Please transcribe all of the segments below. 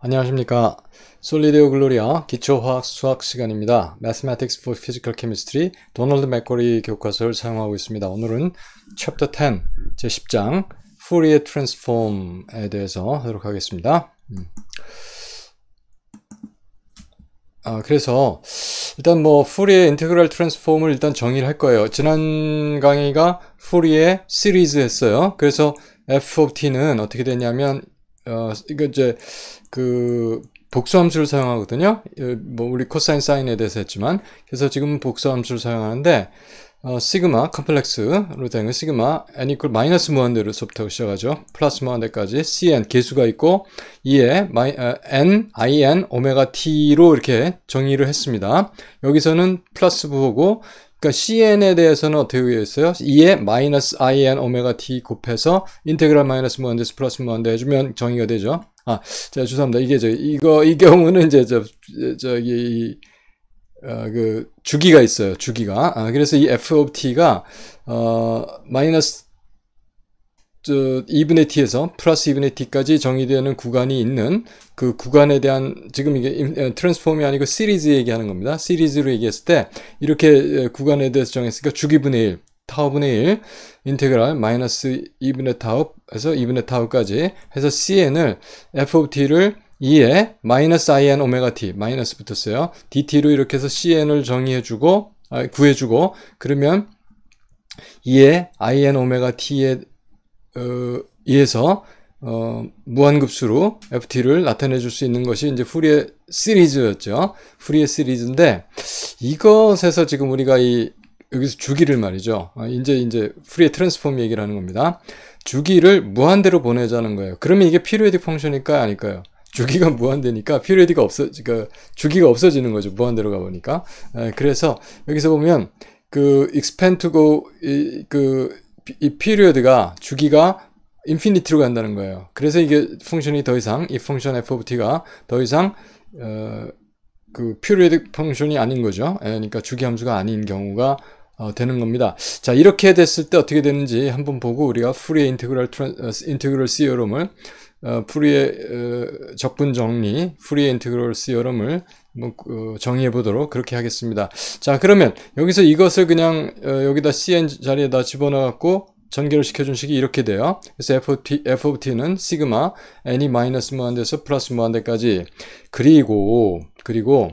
안녕하십니까 솔리데오 글로리아 기초화학 수학 시간입니다 Mathematics for Physical Chemistry 도널드 맥거리 교과서를 사용하고 있습니다 오늘은 Chapter 10 제10장 Fourier Transform에 대해서 하도록 하겠습니다 음. 아, 그래서 일단 뭐 푸리의 인테그럴 트랜스폼을 일단 정의를 할 거예요. 지난 강의가 푸리의 시리즈 했어요. 그래서 f of t는 어떻게 되냐면 어, 이거 이제 그 복수함수를 사용하거든요. 예, 뭐 우리 코사인 사인에 대해서 했지만 그래서 지금 복수함수를 사용하는데 어, 시그마 컴플렉스로 되는 시그마 n 이퀄 마이너스 무한대로서부터 시작하죠. 플러스 무한대까지 cn 개수가 있고 이에 마이, 어, n i n 오메가 t로 이렇게 정의를 했습니다. 여기서는 플러스 부호고 그러니까 cn에 대해서는 어떻게 했어요? e에 마이너스 in 오메가 t 곱해서 인테그랄 마이너스 뭔데스 뭐 플러스 뭔데 뭐 해주면 정의가 되죠. 아, 제 죄송합니다. 이게 저 이거 이 경우는 이제 저 저기 어, 그 주기가 있어요. 주기가. 아, 그래서 이 f of t가 어 마이너스 저 2분의 t에서 플러스 2분의 t까지 정의되는 구간이 있는 그 구간에 대한 지금 이게 어, 트랜스폼이 아니고 시리즈 얘기하는 겁니다. 시리즈로 얘기했을 때 이렇게 어, 구간에 대해서 정했으니까 주기분의 1 타우분의 1 인테그랄 마이너스 2분의 타우에서 2분의 타우까지 해서 cn을 f of t를 2에 마이너스 in 오메가 t 마이너스 붙었어요. dt로 이렇게 해서 cn을 정의해주고 아, 구해주고 그러면 2에 in 오메가 t에 어, 이에서 어, 무한급수로 FT를 나타내 줄 수 있는 것이 이제 후리에 시리즈였죠. 후리에 시리즈인데 이것에서 지금 우리가 이 여기서 주기를 말이죠. 어, 이제 이제 프리의 트랜스폼 얘기를 하는 겁니다. 주기를 무한대로 보내자는 거예요. 그러면 이게 피로에딕 펑션일까 아닐까요? 주기가 무한대니까 피로에디가 없어, 그 주기가 없어지는 거죠. 무한대로 가보니까. 예, 그래서 여기서 보면 그 expand to go 그 이피리어드가 주기가 인피니티로 간다는 거예요. 그래서 이게 펑션이 더 이상 이 펑션 f t가 더 이상 어, 그 p e r i 펑션이 아닌 거죠. 예, 그러니까 주기 함수가 아닌 경우가 어, 되는 겁니다. 자 이렇게 됐을 때 어떻게 되는지 한번 보고 우리가 프리의 인테그럴 인테그럴 시어럼을 어, 프리의 어, 어, 적분 정리, 프리의 인테그럴 시어럼을 뭐, 그, 정의해 보도록 그렇게 하겠습니다. 자 그러면 여기서 이것을 그냥 어, 여기다 cn 자리에다 집어넣어갖고 전개를 시켜준 식이 이렇게 돼요. 그래서 f of, t, f of t는 시그마 n이 마이너스 무한대에서 플러스 무한대까지 그리고 그리고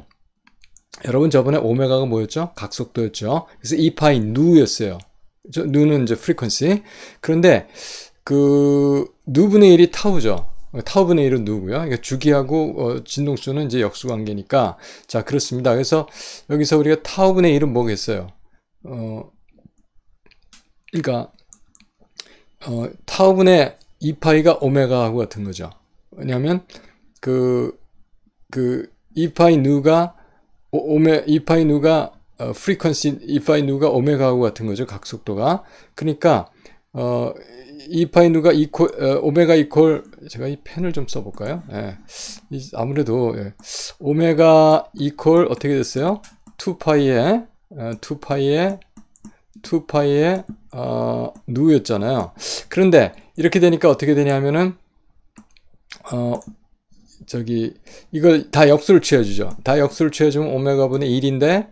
여러분 저번에 오메가가 뭐였죠? 각속도였죠. 그래서 2파이 누였어요. 누는 이제 프리퀀시. 그런데 그 누분의 1이 타우죠. 타우분의 1은 누구야? 그러니까 주기하고 어, 진동수는 이제 역수관계니까 자 그렇습니다. 그래서 여기서 우리가 타우분의 1은 뭐겠어요? 어, 그러니까 어, 타우분의 2파이가 오메가하고 같은 거죠. 왜냐하면 그그 2파이 그 누가 오, 메 2파이 누가 어, 프리퀀시 2파이 누가 오메가하고 같은 거죠. 각속도가 그러니까 어, 2파이 누가 이퀄 어, 오메가 이퀄 제가 이 펜을 좀 써볼까요? 예. 아무래도 예. 오메가 이퀄 어떻게 됐어요? 2파이에 2파이에 어, 2파이에 어, 누였잖아요. 그런데 이렇게 되니까 어떻게 되냐면은 어, 저기 이걸 다 역수를 취해주죠. 다 역수를 취해주면 오메가 분의 1인데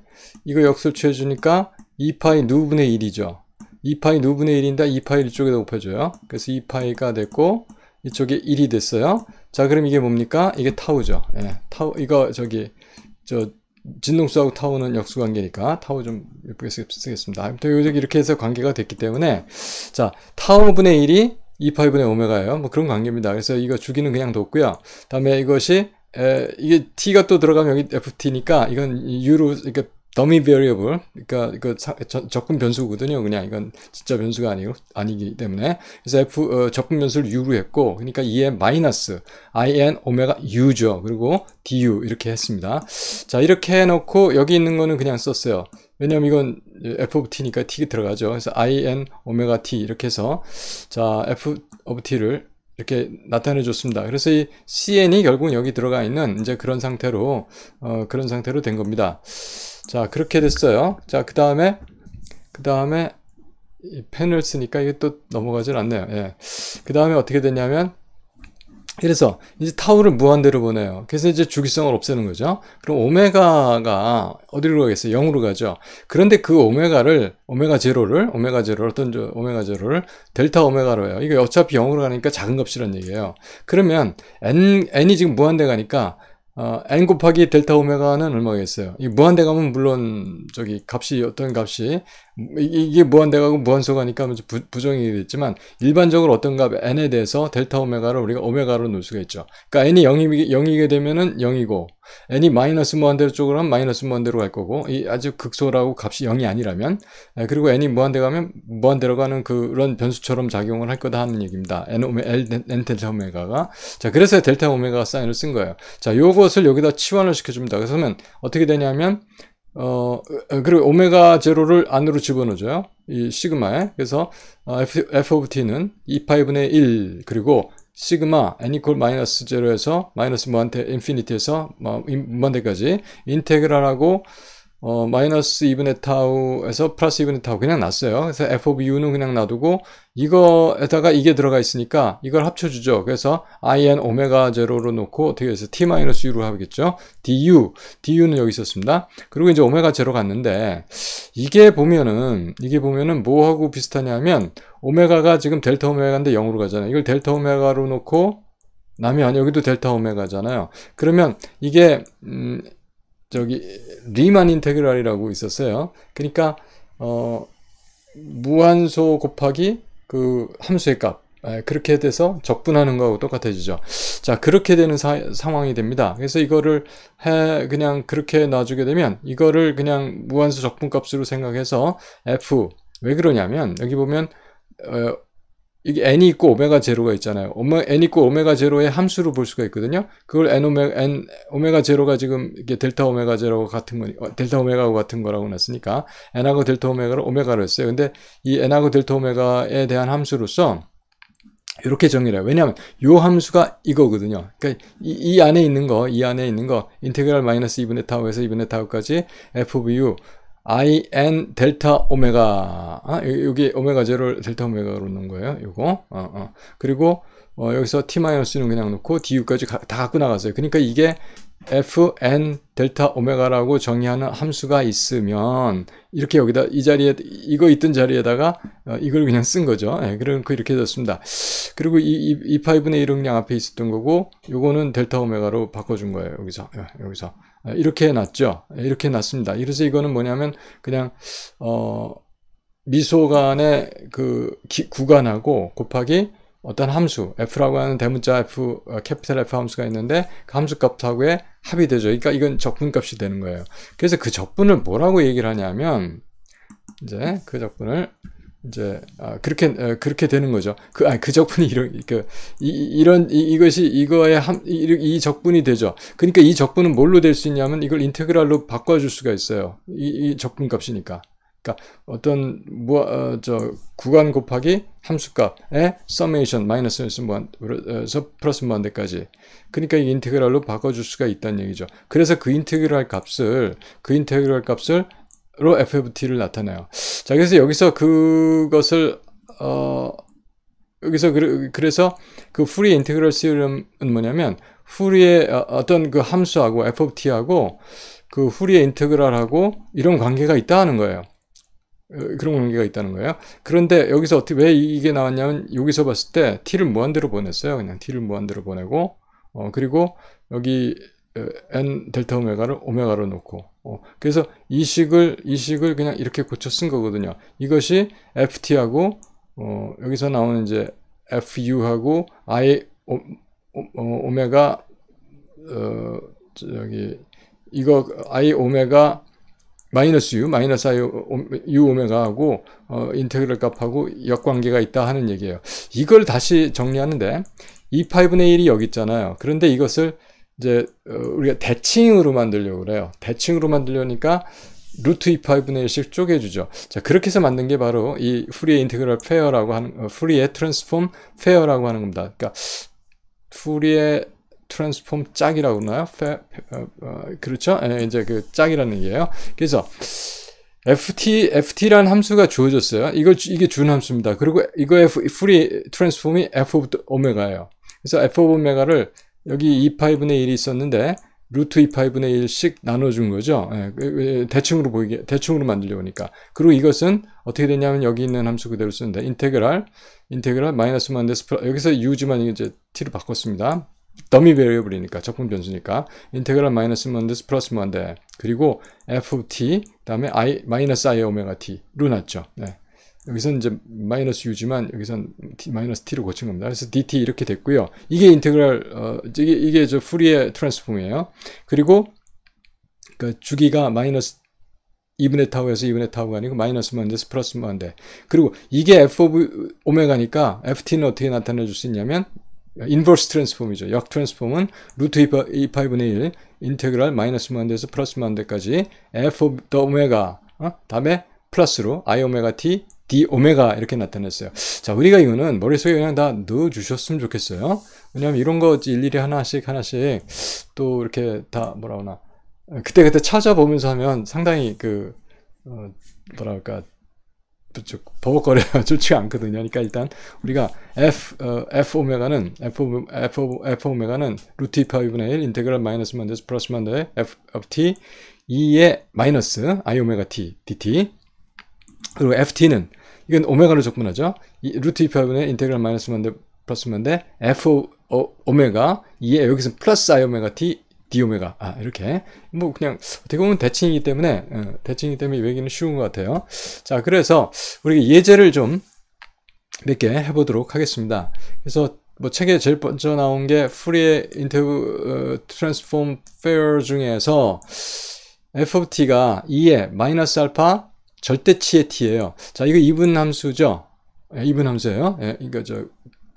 이거 역수를 취해주니까 2파이 누분의 1이죠. 2파이 누분의 1인데 2파이 이쪽에다 곱해줘요. 그래서 2파이가 됐고 이쪽에 1이 됐어요. 자, 그럼 이게 뭡니까? 이게 타우죠. 예, 타우, 이거 저기, 저, 진동수하고 타우는 역수관계니까 타우 좀 예쁘게 쓰겠습니다. 아무튼 이렇게 해서 관계가 됐기 때문에, 자, 타우분의 1이 2파이분의 오메가예요. 뭐 그런 관계입니다. 그래서 이거 주기는 그냥 뒀고요. 다음에 이것이 에, 이게 t가 또 들어가면 여기 ft니까 이건 u로 그러니까 더미 variable 그러니까 그적금 변수거든요 그냥 이건 진짜 변수가 아니고 아니기 때문에 그래서 f 어, 적분 변수를 u로 했고 그러니까 이에 마이너스 in 오메가 u죠 그리고 du 이렇게 했습니다 자 이렇게 해놓고 여기 있는 거는 그냥 썼어요 왜냐면 이건 f of t니까 t 가 들어가죠 그래서 in 오메가 t 이렇게 해서 자 f of t를 이렇게 나타내 줬습니다. 그래서 이 CN이 결국 여기 들어가 있는 이제 그런 상태로 어, 그런 상태로 된 겁니다. 자 그렇게 됐어요. 자 그 다음에 그 다음에 펜을 쓰니까 이게 또 넘어가질 않네요. 예. 그 다음에 어떻게 됐냐면 그래서 이제 타우를 무한대로 보내요. 그래서 이제 주기성을 없애는 거죠. 그럼 오메가가 어디로 가겠어요? 0으로 가죠. 그런데 그 오메가를 오메가 제로를 오메가 제로 어떤 저 오메가 제로를 델타 오메가로 해요. 이거 어차피 0으로 가니까 작은 값이란 얘기예요. 그러면 n n이 지금 무한대 가니까 어, n 곱하기 델타 오메가는 얼마겠어요? 이 무한대 가면 물론 저기 값이 어떤 값이 이게 무한대각은 무한소가니까 부정이 됐지만 일반적으로 어떤가 n에 대해서 델타 오메가를 우리가 오메가로 놓을 수가 있죠. 그러니까 n이 0이, 0이게 되면은 0이고 n이 마이너스 무한대로 쪽으로 하면 마이너스 무한대로 갈 거고 이 아주 극소라고 값이 0이 아니라면 네, 그리고 n이 무한대로 가면 무한대로 가는 그런 변수처럼 작용을 할 거다 하는 얘기입니다. n, 오메, l, n 델타 오메가가 자 그래서 델타 오메가 사인을 쓴 거예요. 자 요것을 여기다 치환을 시켜줍니다. 그래서면 어떻게 되냐면 어, 그리고 오메가 제로를 안으로 집어넣어줘요. 이 시그마에. 그래서 어, F, F of t는 2파이분의 1 그리고 시그마 n 이퀄 마이너스 제로에서 마이너스 무한테 인피니티에서 무한대까지 뭐, 인테그랄하고 어, 마이너스 2분의 타우에서 플러스 2분의 타우 그냥 놨어요. 그래서 f of u는 그냥 놔두고 이거에다가 이게 들어가 있으니까 이걸 합쳐주죠. 그래서 in 오메가 제로로 놓고 어떻게 해서 t 마이너스 u로 하겠죠. du, du는 여기 있었습니다. 그리고 이제 오메가 제로 갔는데 이게 보면은 이게 보면은 뭐하고 비슷하냐면 오메가가 지금 델타 오메가인데 0으로 가잖아요. 이걸 델타 오메가로 놓고 나면 여기도 델타 오메가잖아요. 그러면 이게 음, 저기 리만 인테그랄이라고 있었어요. 그러니까 어, 무한소 곱하기 그 함수의 값 예, 그렇게 돼서 적분하는 거하고 똑같아지죠. 자 그렇게 되는 사, 상황이 됩니다. 그래서 이거를 해 그냥 그렇게 놔주게 되면 이거를 그냥 무한소 적분값으로 생각해서 f 왜 그러냐면 여기 보면 어, 이게 n이 있고 오메가 제로가 있잖아요. 오메, n 있고 오메가 제로의 함수로 볼 수가 있거든요. 그걸 n 오메 n 오메가 제로가 지금 이게 델타 오메가 제로 같은 거 어, 델타 오메가하 같은 거라고 났으니까 n하고 델타 오메가를 오메가로 했어요. 근데 이 n하고 델타 오메가에 대한 함수로서 이렇게 정의를 해요. 왜냐하면 요 함수가 이거거든요. 그러니까 이, 이 안에 있는 거, 이 안에 있는 거 인테그랄 마이너스 2분의 타우에서 2분의 타우까지 f of u IN 델타 오메가 아, 여기 오메가 제로를 델타 오메가로 놓은 거예요 요거 어, 어. 그리고 어, 여기서 T-는 마이너스 그냥 놓고 DU까지 가, 다 갖고 나갔어요 그러니까 이게 FN 델타 오메가라고 정의하는 함수가 있으면 이렇게 여기다 이 자리에 이거 있던 자리에다가 어, 이걸 그냥 쓴 거죠 예, 그럼 그 이렇게 됐습니다 그리고 이, 이, 이브분의1 음량 앞에 있었던 거고 요거는 델타 오메가로 바꿔준 거예요 여기서 예, 여기서 이렇게 해놨죠. 이렇게 해놨습니다. 그래서 이거는 뭐냐면 그냥 어, 미소간의 그 기, 구간하고 곱하기 어떤 함수 f라고 하는 대문자 f 캐피탈 어, f 함수가 있는데 그 함수 값하고의 합이 되죠. 그러니까 이건 적분값이 되는 거예요. 그래서 그 적분을 뭐라고 얘기를 하냐면 이제 그 적분을 이제 아, 그렇게 어, 그렇게 되는 거죠. 그 아니 그 적분이 이런 그 이, 이런 이, 이 것이 이거의 함, 이, 이, 적분이 되죠. 그러니까 이 적분은 뭘로 될 수 있냐면 이걸 인테그랄로 바꿔줄 수가 있어요. 이, 이 적분 값이니까. 그러니까 어떤 뭐저 어, 구간 곱하기 함수값에 서메이션 마이너스 1에서 플러스 무한대까지 뭐 그러니까 이 인테그랄로 바꿔줄 수가 있다는 얘기죠. 그래서 그 인테그랄 값을 그 인테그랄 값을 로 FFT를 나타내요. 자, 그래서 여기서 그것을, 어, 여기서 그, 그래서 그 풀이 인테그럴 시스템은 뭐냐면, 풀이의 어, 어떤 그 함수하고 FFT하고 그 풀이의 인테그랄하고 이런 관계가 있다 는 거예요. 어, 그런 관계가 있다는 거예요. 그런데 여기서 어떻게, 왜 이게 나왔냐면, 여기서 봤을 때 t를 무한대로 보냈어요. 그냥 t를 무한대로 보내고, 어, 그리고 여기 어, n 델타 오메가를 오메가로 놓고, 어, 그래서 이 식을 이 식을 그냥 이렇게 고쳐 쓴 거거든요. 이것이 ft하고 어, 여기서 나오는 이제 fu하고 i 오, 오, 어, 메가 어, 저기 이거 i 오메가 마이너스 u 마이너스 i u 오메가하고 어, 인테그럴 값하고 역관계가 있다 하는 얘기예요. 이걸 다시 정리하는데 e 8분의 1이 여기 있잖아요. 그런데 이것을 이제 어, 우리가 대칭으로 만들려고 그래요. 대칭으로 만들려니까 루트 2파이분의 1씩 쪼개주죠. 자, 그렇게 해서 만든 게 바로 이 후리의 인테그럴 페어라고 하는, 후리의 트랜스폼 페어라고 하는 겁니다. 그러니까, 후리의 트랜스폼 짝이라고 하나요 페, 페, 어, 그렇죠? 예, 이제 그 짝이라는 얘기예요. 그래서, ft, ft라는 함수가 주어졌어요. 이걸, 이게 준 함수입니다. 그리고 이거 f, 후리 트랜스폼이 f 오브 오메가예요. 그래서 f 오브 오메가를 여기 2파이분의 1이 있었는데 루트 2파이분의 1씩 나눠준 거죠. 예, 그, 그, 대충으로 보이게, 대충으로 만들려고 하니까. 그리고 이것은 어떻게 되냐면 여기 있는 함수 그대로 쓰는데, 인테그랄, 인테그랄 마이너스 만데 스프라, 여기서 u지만 이제 t로 바꿨습니다. 더미 베리어블이니까, 적분 변수니까. 인테그랄 마이너스 만데 플러스 만데, 그리고 f of t, 그 다음에 i, 마이너스 i 오메가 t로 났죠. 네. 여기서는 이제 마이너스 u지만 여기서는 마이너스 t로 고친 겁니다. 그래서 dt 이렇게 됐고요. 이게 인테그랄 어, 이게 이게 저풀리의 트랜스폼이에요. 그리고 그 주기가 마이너스 2분의 타우에서 2분의 타우가 아니고 마이너스만 돼서 플러스만 안 돼. 그리고 이게 f 오브 오메가니까 ft는 어떻게 나타내 줄수 있냐면 인버스 트랜스폼이죠. 역 트랜스폼은 루트 2파이분의 1 인테그랄 마이너스만 돼서 플러스만 돼까지 f 오브 더 오메가 어? 다음에 플러스로 i 오메가 t d 오메가 이렇게 나타났어요 자, 우리가 이거는 머릿속에 그냥 다 넣어주셨으면 좋겠어요. 왜냐면 이런 거 일일이 하나씩 하나씩 또 이렇게 다 뭐라 하나 그때그때 그때 찾아보면서 하면 상당히 그 어, 뭐랄까 부쩍 버벅거려요. 좋지 않거든요. 그러니까 일단 우리가 f 어, f 오메가는 f f f 오메가는 루트 2파이분의 1 인테그럴 마이너스 만드스 플러스 만데 f of t 2의 마이너스 i 오메가 t dt 그리고 ft는 이건 오메가로 접근하죠. 이, 루트 2파분의 인테그랄 마이너스 만데 플러스 만데 f 오, 어, 오메가 2에 여기서 플러스 i 오메가 t d 오메가 아 이렇게 뭐 그냥 어떻게 보면 대칭이기 때문에 어, 대칭이기 때문에 외기는 쉬운 것 같아요. 자 그래서 우리가 예제를 좀 몇 개 해보도록 하겠습니다. 그래서 뭐 책에 제일 먼저 나온 게 프리의 인테그 어, 트랜스폼 페어 중에서 f of t가 2에 마이너스 알파 절대치의 t예요. 자, 이거 이분 함수죠. 예, 이분 함수예요. 예, 그러니까 저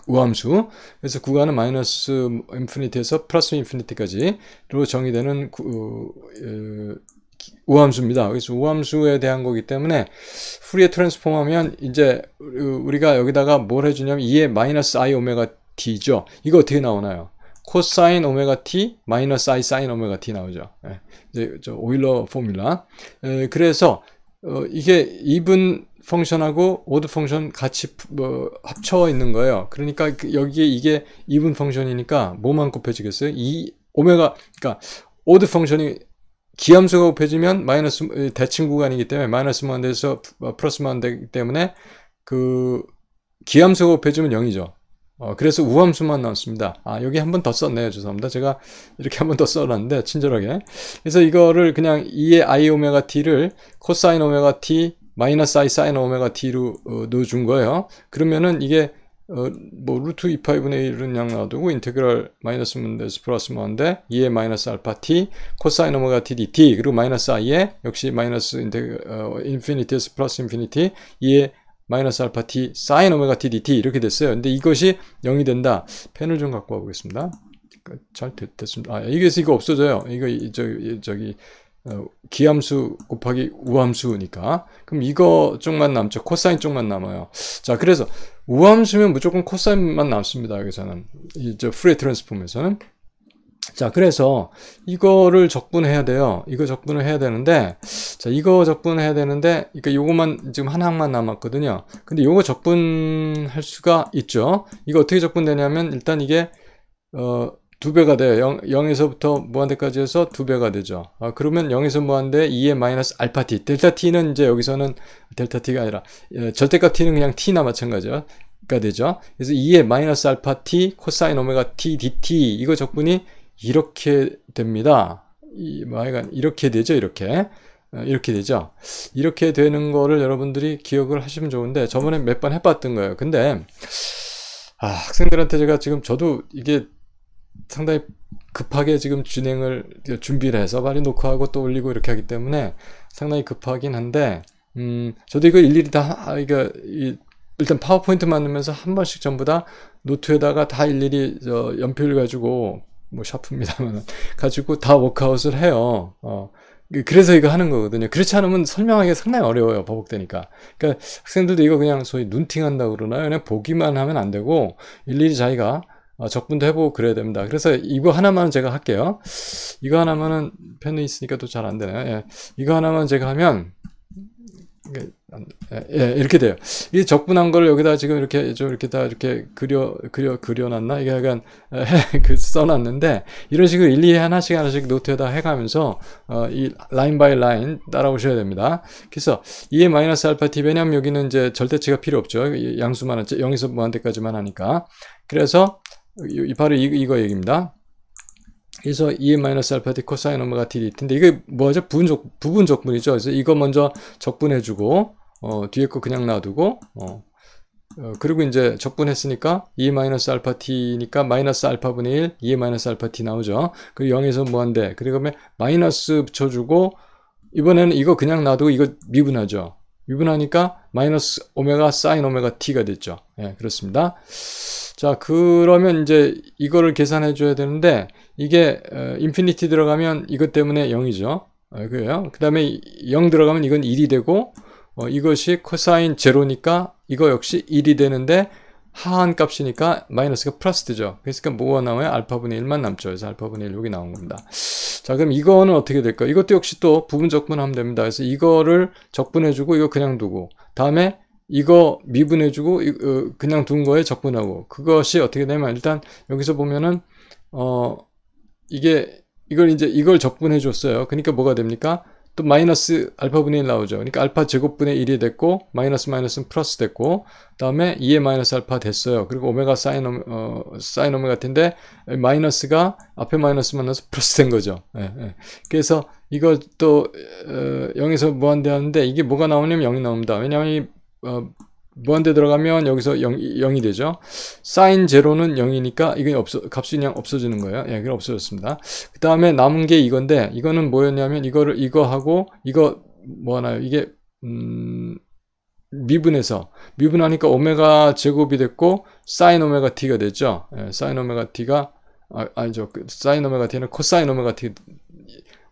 우함수. 그래서 구간은 마이너스 인피니티에서 플러스 인피니티까지로 정의되는 구, 어, 예, 우함수입니다. 그래서 우함수에 대한 거기 때문에 후리에 트랜스폼하면 이제 우리가 여기다가 뭘 해주냐면 2의 마이너스 i 오메가 t죠. 이거 어떻게 나오나요? 코사인 오메가 t 마이너스 i 사인 오메가 t 나오죠. 예, 이제 저 오일러 포뮬라. 예, 그래서 어, 이게 even 펑션하고 odd 펑션 같이 뭐 합쳐 있는 거예요. 그러니까 그 여기에 이게 even 펑션이니까 뭐만 곱해지겠어요? 이 오메가 그러니까 odd 펑션이 기함수가 곱해지면 마이너스 대칭 구간이기 때문에 마이너스 만 돼서 어, 플러스 만 되기 때문에 그 기함수가 곱해지면 0이죠. 어, 그래서 우함수만 나왔습니다. 아, 여기 한번더 썼네요. 죄송합니다. 제가 이렇게 한번 더 써놨는데, 친절하게. 그래서 이거를 그냥 2의 i 오메가 t를 코사인 오메가 t 마이너스 i 사인 오메가 t로 어, 넣어준 거예요. 그러면은 이게 어, 뭐 루트 2파이분의 1은 양 놔두고 인테그랄 마이너스 문데스 플러스 뭔데 2의 e 마이너스 알파 t 코사인 오메가 t dt 그리고 마이너스 i에 역시 마이너스 인테 어, 인피니티에서 플러스 인피니티 2의 e 마이너스 알파 t 사인 오메가 t dt 이렇게 됐어요. 근데 이것이 0이 된다. 펜을 좀 갖고 와보겠습니다. 잘 됐, 됐습니다. 아, 이게서 이거 없어져요. 이거 저기, 저기 어, 기함수 곱하기 우함수니까 그럼 이거 쪽만 남죠 코사인 쪽만 남아요 자 그래서 우함수면 무조건 코사인만 남습니다 여기서는 이저 프레 트랜스폼에서는 자, 그래서 이거를 적분해야 돼요. 이거 적분을 해야 되는데, 자, 이거 적분해야 되는데, 그러니까 요것만 지금 한 항만 남았거든요. 근데 요거 적분할 수가 있죠. 이거 어떻게 적분되냐면, 일단 이게, 어, 두 배가 돼요. 0, 에서부터 무한대까지 해서 두 배가 되죠. 아, 그러면 0에서 무한대 2의 마이너스 알파 t. 델타 t는 이제 여기서는 델타 t가 아니라 예, 절대값 t는 그냥 t나 마찬가지가 되죠. 그래서 2의 마이너스 알파 t 코사인 오메가 t dt 이거 적분이 이렇게 됩니다. 이, 뭐, 하여간 이렇게 되죠, 이렇게. 어, 이렇게 되죠. 이렇게 되는 거를 여러분들이 기억을 하시면 좋은데 저번에 몇 번 해봤던 거예요. 근데 아, 학생들한테 제가 지금 저도 이게 상당히 급하게 지금 진행을 준비를 해서 말이 녹화하고 또 올리고 이렇게 하기 때문에 상당히 급하긴 한데 음, 저도 이거 일일이 다 아, 이거 이, 일단 파워포인트 만들면서 한 번씩 전부 다 노트에다가 다 일일이 저 연필 가지고 뭐 샤프입니다만 가지고 다 워크아웃을 해요. 어. 그, 그래서 이거 하는 거거든요. 그렇지 않으면 설명하기 상당히 어려워요. 버벅대니까. 그러니까 학생들도 이거 그냥 소위 눈팅한다 그러나요? 그냥 보기만 하면 안 되고 일일이 자기가 적분도 어, 해보고 그래야 됩니다. 그래서 이거 하나만 제가 할게요. 이거 하나만은 펜이 있으니까 또 잘 안 되네요. 예. 이거 하나만 제가 하면 예, 예, 이렇게 돼요. 이 적분한 걸 여기다 지금 이렇게 좀 이렇게 다 이렇게 그려 그려 그려놨나 이게 약간 예, 그 써놨는데 이런 식으로 일리 하나씩 하나씩 노트에다 해가면서 어, 이 라인 바이 라인 따라오셔야 됩니다. 그래서 2의 마이너스 알파 t 왜냐하면 여기는 이제 절대치가 필요 없죠. 양수만 0에서 무한대까지만 하니까 그래서 이, 바로 이, 이거 얘기입니다. 그래서 2에 마이너스 알파 t 코사인 오메가 t dt인데 이게 뭐죠? 부분적, 부분적분이죠. 그래서 이거 먼저 적분해주고 어, 뒤에 거 그냥 놔두고 어, 어, 그리고 이제 적분했으니까 2 마이너스 알파 t니까 마이너스 알파 분의 1, 2 마이너스 알파 t 나오죠. 그리고 0에서 뭐한대 그리고 그 마이너스 붙여주고 이번에는 이거 그냥 놔두고 이거 미분하죠. 미분하니까 마이너스 오메가 사인 오메가 t가 됐죠. 예, 그렇습니다. 자 그러면 이제 이거를 계산해 줘야 되는데 이게 어, 인피니티 들어가면 이것 때문에 0이죠 어, 그래요 그 다음에 0 들어가면 이건 1이 되고 어, 이것이 코사인 제로니까 이거 역시 1이 되는데 하한 값이니까 마이너스가 플러스 되죠. 그러니까 뭐가 나와요? 알파분의 1만 남죠. 그래서 알파분의 1 여기 나온 겁니다. 자 그럼 이거는 어떻게 될까? 이것도 역시 또 부분 적분하면 됩니다. 그래서 이거를 적분해주고 이거 그냥 두고 다음에 이거 미분해주고 어, 그냥 둔 거에 적분하고 그것이 어떻게 되면 일단 여기서 보면은 어 이게 이걸 이제 이걸 적분해 줬어요 그러니까 뭐가 됩니까 또 마이너스 알파분의 1 나오죠 그러니까 알파 제곱분의 1이 됐고 마이너스 마이너스는 플러스 됐고 다음에 2의 마이너스 알파 됐어요 그리고 오메가 사인, 어, 사인 오메가 텐데 마이너스가 앞에 마이너스 마이너스 플러스 된 거죠 예, 예. 그래서 이것도 어, 0에서 무한대하는데 이게 뭐가 나오냐면 0이 나옵니다 왜냐하면 이 어, 무한대 들어가면 여기서 0, 0이 되죠. 사인 제로는 0이니까 이게 없어, 값이 그냥 없어지는 거예요. 예, 이게 없어졌습니다. 그 다음에 남은 게 이건데 이거는 뭐였냐면 이거를 이거하고 이거 뭐 하나요? 이게 음, 미분해서 미분하니까 오메가 제곱이 됐고 사인 오메가 t가 됐죠. 예, 사인 오메가 t가 아, 아니죠. 그 사인 오메가 t는 코사인 오메가 t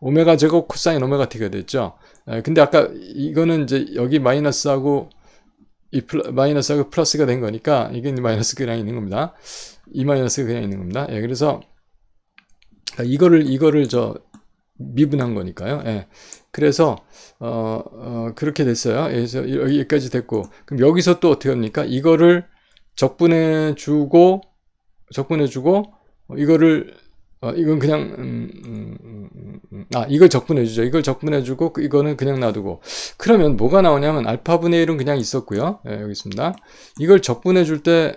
오메가 제곱 코사인 오메가 t가 됐죠. 예, 근데 아까 이거는 이제 여기 마이너스하고 이 플러, 마이너스가 플러스가 된 거니까 이게 마이너스 그냥 있는 겁니다. 이 마이너스가 그냥 있는 겁니다. 예, 그래서 아, 이거를 이거를 저 미분한 거니까요. 예. 그래서 어, 어, 그렇게 됐어요. 예, 그래서 여기까지 됐고 그럼 여기서 또 어떻게 합니까? 이거를 적분해 주고 적분해 주고 어, 이거를 어, 이건 그냥 음, 음, 음, 음, 음. 아 이걸 적분해 주죠. 이걸 적분해 주고 그, 이거는 그냥 놔두고 그러면 뭐가 나오냐면 알파분의 1은 그냥 있었고요. 예, 여기 있습니다. 이걸 적분해 줄 때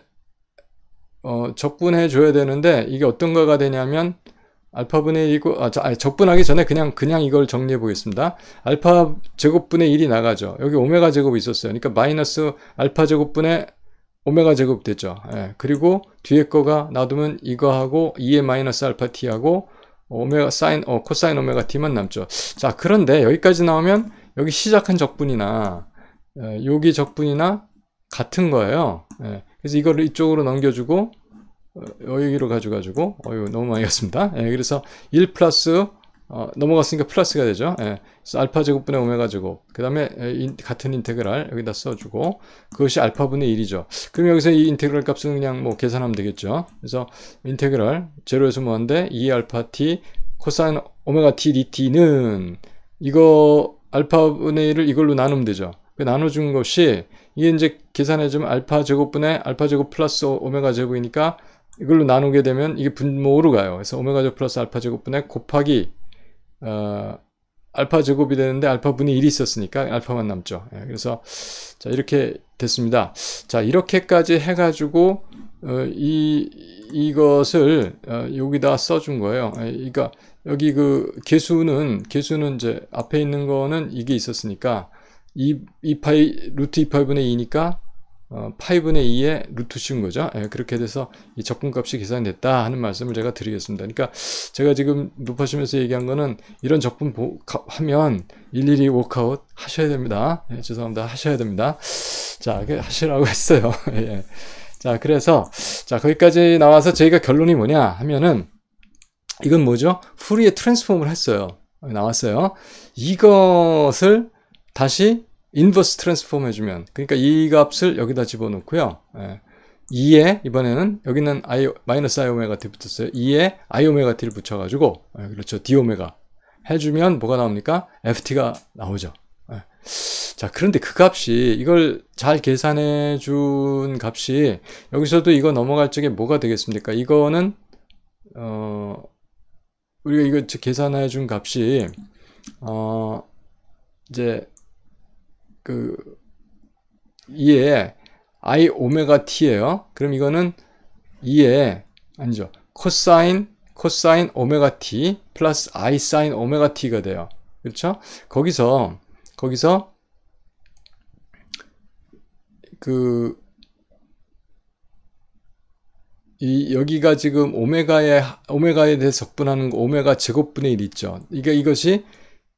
어, 적분해 줘야 되는데 이게 어떤 거가 되냐면 알파분의 1이고 아, 저, 아니, 적분하기 전에 그냥 그냥 이걸 정리해 보겠습니다. 알파 제곱분의 1이 나가죠. 여기 오메가 제곱이 있었어요. 그러니까 마이너스 알파 제곱분의 오메가 제곱 됐죠. 예. 그리고 뒤에 거가 놔두면 이거하고 2에 마이너스 알파 t하고 오메가 사인 어 코사인 오메가 t만 남죠. 자, 그런데 여기까지 나오면 여기 시작한 적분이나 예, 여기 적분이나 같은 거예요. 예. 그래서 이거를 이쪽으로 넘겨주고 어, 여기로 가져가지고 어유 너무 많이 갔습니다. 예, 그래서 1 플러스 어, 넘어갔으니까 플러스가 되죠. 예. 그래서 알파 제곱분의 오메가 제곱. 그 다음에 예, 같은 인테그랄 여기다 써주고 그것이 알파분의 1이죠. 그럼 여기서 이 인테그랄 값은 그냥 뭐 계산하면 되겠죠. 그래서 인테그랄 제로에서 뭐한데 2 알파 t 코사인 오메가 t dt는 이거 알파분의 1을 이걸로 나누면 되죠. 그 나눠준 것이 이게 이제 계산해주면 알파 제곱분의 알파 제곱 플러스 오메가 제곱이니까 이걸로 나누게 되면 이게 분모로 가요. 그래서 오메가 제곱 플러스 알파 제곱분의 곱하기 어, 알파 제곱이 되는데 알파분의 1이 있었으니까 알파만 남죠. 예, 그래서 자 이렇게 됐습니다. 자 이렇게까지 해가지고 어, 이 이것을 어, 여기다 써준 거예요. 예, 그러니까 여기 그 개수는 개수는 이제 앞에 있는 거는 이게 있었으니까 2, 2파이 루트 2파이분의 2니까 어, 8분의 2의 루트 씌운 거죠. 예, 그렇게 돼서 이 적분값이 계산됐다 하는 말씀을 제가 드리겠습니다. 그러니까 제가 지금 높아지면서 얘기한 거는 이런 적분 보, 가, 하면 일일이 워크아웃 하셔야 됩니다. 예, 죄송합니다. 하셔야 됩니다. 자, 하시라고 했어요. 예. 자, 그래서 자 거기까지 나와서 저희가 결론이 뭐냐 하면은 이건 뭐죠? 후리의 트랜스폼을 했어요. 나왔어요. 이것을 다시 인버스 트랜스폼 해주면 그러니까 이 값을 여기다 집어넣고요. 예. 2에 이번에는 여기는 I, 마이너스 i 오메가 t 붙었어요. 2에 i 오메가 t를 붙여가지고 예, 그렇죠 d 오메가 해주면 뭐가 나옵니까? ft가 나오죠. 예. 자 그런데 그 값이 이걸 잘 계산해 준 값이 여기서도 이거 넘어갈 적에 뭐가 되겠습니까? 이거는 어 우리가 이거 계산해 준 값이 어 이제 그 이에 i 오메가 t예요. 그럼 이거는 이에 아니죠. 코사인 코사인 오메가 t 플러스 i 사인 오메가 t가 돼요. 그렇죠? 거기서 거기서 그 이, 여기가 지금 오메가에, 오메가에 대해서 적분하는 거, 오메가 제곱분의 1 있죠. 이게, 이것이,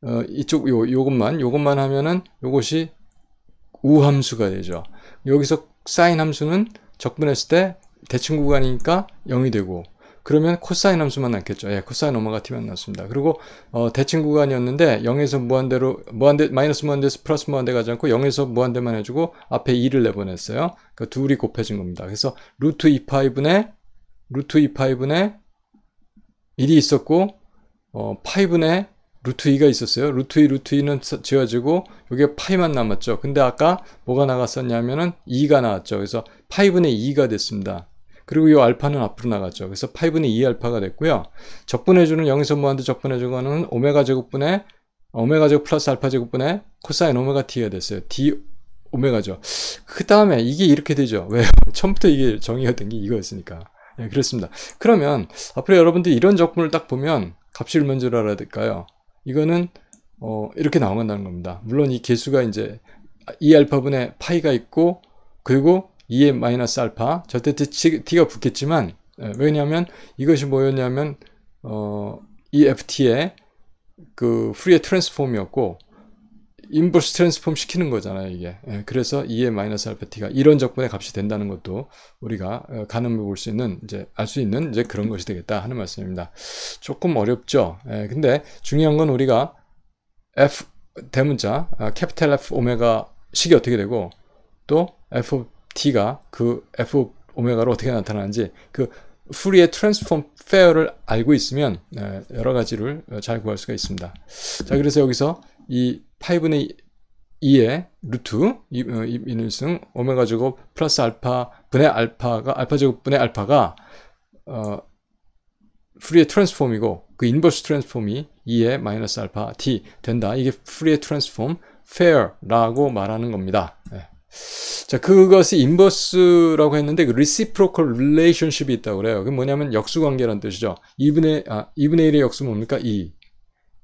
어, 이쪽, 요, 요것만, 요것만 하면은, 요것이 우함수가 되죠. 여기서 사인 함수는 적분했을 때 대칭 구간이니까 0이 되고 그러면 코사인 함수만 남겠죠. 예, 코사인 오마가 t만 남습니다. 그리고 어, 대칭 구간이었는데 0에서 무한대로 무한대 마이너스 무한대에서 플러스 무한대 가지 않고 0에서 무한대만 해주고 앞에 2를 내보냈어요. 그러 그러니까 둘이 곱해진 겁니다. 그래서 루트 2파이분의 루트 2파이분의 1이 있었고 어, 파이분의 루트 2가 있었어요. 루트 2, e, 루트 2는 지워지고 여기에 파이만 남았죠. 근데 아까 뭐가 나갔었냐면은 2가 나왔죠. 그래서 파이분의 2가 됐습니다. 그리고 이 알파는 앞으로 나갔죠. 그래서 파이분의 2 e 알파가 됐고요. 적분해주는 0에서 무한대 적분해주는 거는 오메가 제곱분의 오메가 제곱 플러스 알파 제곱분의 코사인 오메가 t가 됐어요. d 오메가죠. 그 다음에 이게 이렇게 되죠. 왜요? 처음부터 이게 정의가 된 게 이거였으니까. 예, 그렇습니다. 그러면 앞으로 여러분들이 이런 적분을 딱 보면 값이 얼마인 줄 알아야 될까요? 이거는 어, 이렇게 나온다는 겁니다. 물론 이 개수가 이제 이 알파분에 파이가 있고 그리고 2의 알파 절대 t가 붙겠지만 예, 왜냐하면 이것이 뭐였냐면 어, 이 ft의 그 프리의 트랜스폼이었고 인버스 트랜스폼 시키는 거잖아요 이게 예, 그래서 2의 마이너스 알파 t가 이런 적분의 값이 된다는 것도 우리가 어, 가늠해 볼 수 있는 이제 알 수 있는 이제 그런 것이 되겠다 하는 말씀입니다 조금 어렵죠 예, 근데 중요한 건 우리가 f 대문자 캐피탈 아, f 오메가 식이 어떻게 되고 또 f t가 그 f 오메가로 어떻게 나타나는지 그 풀이의 트랜스폼 페어를 알고 있으면 예, 여러 가지를 어, 잘 구할 수가 있습니다. 자, 그래서 여기서 이파 8분의 2의 루트 2분승 어, 오메가 제곱 플러스 알파 분의 알파가 알파 제곱 분의 알파가 어, 프리의 트랜스폼이고 그 인버스 트랜스폼이 2의 마이너스 알파 t 된다. 이게 프리의 트랜스폼 fair라고 말하는 겁니다. 네. 자, 그것이 인버스라고 했는데 그 reciprocal relationship이 있다고 그래요. 그 뭐냐면 역수 관계란 뜻이죠. 2분의 아, 2분의 1의 역수 뭡니까? 2.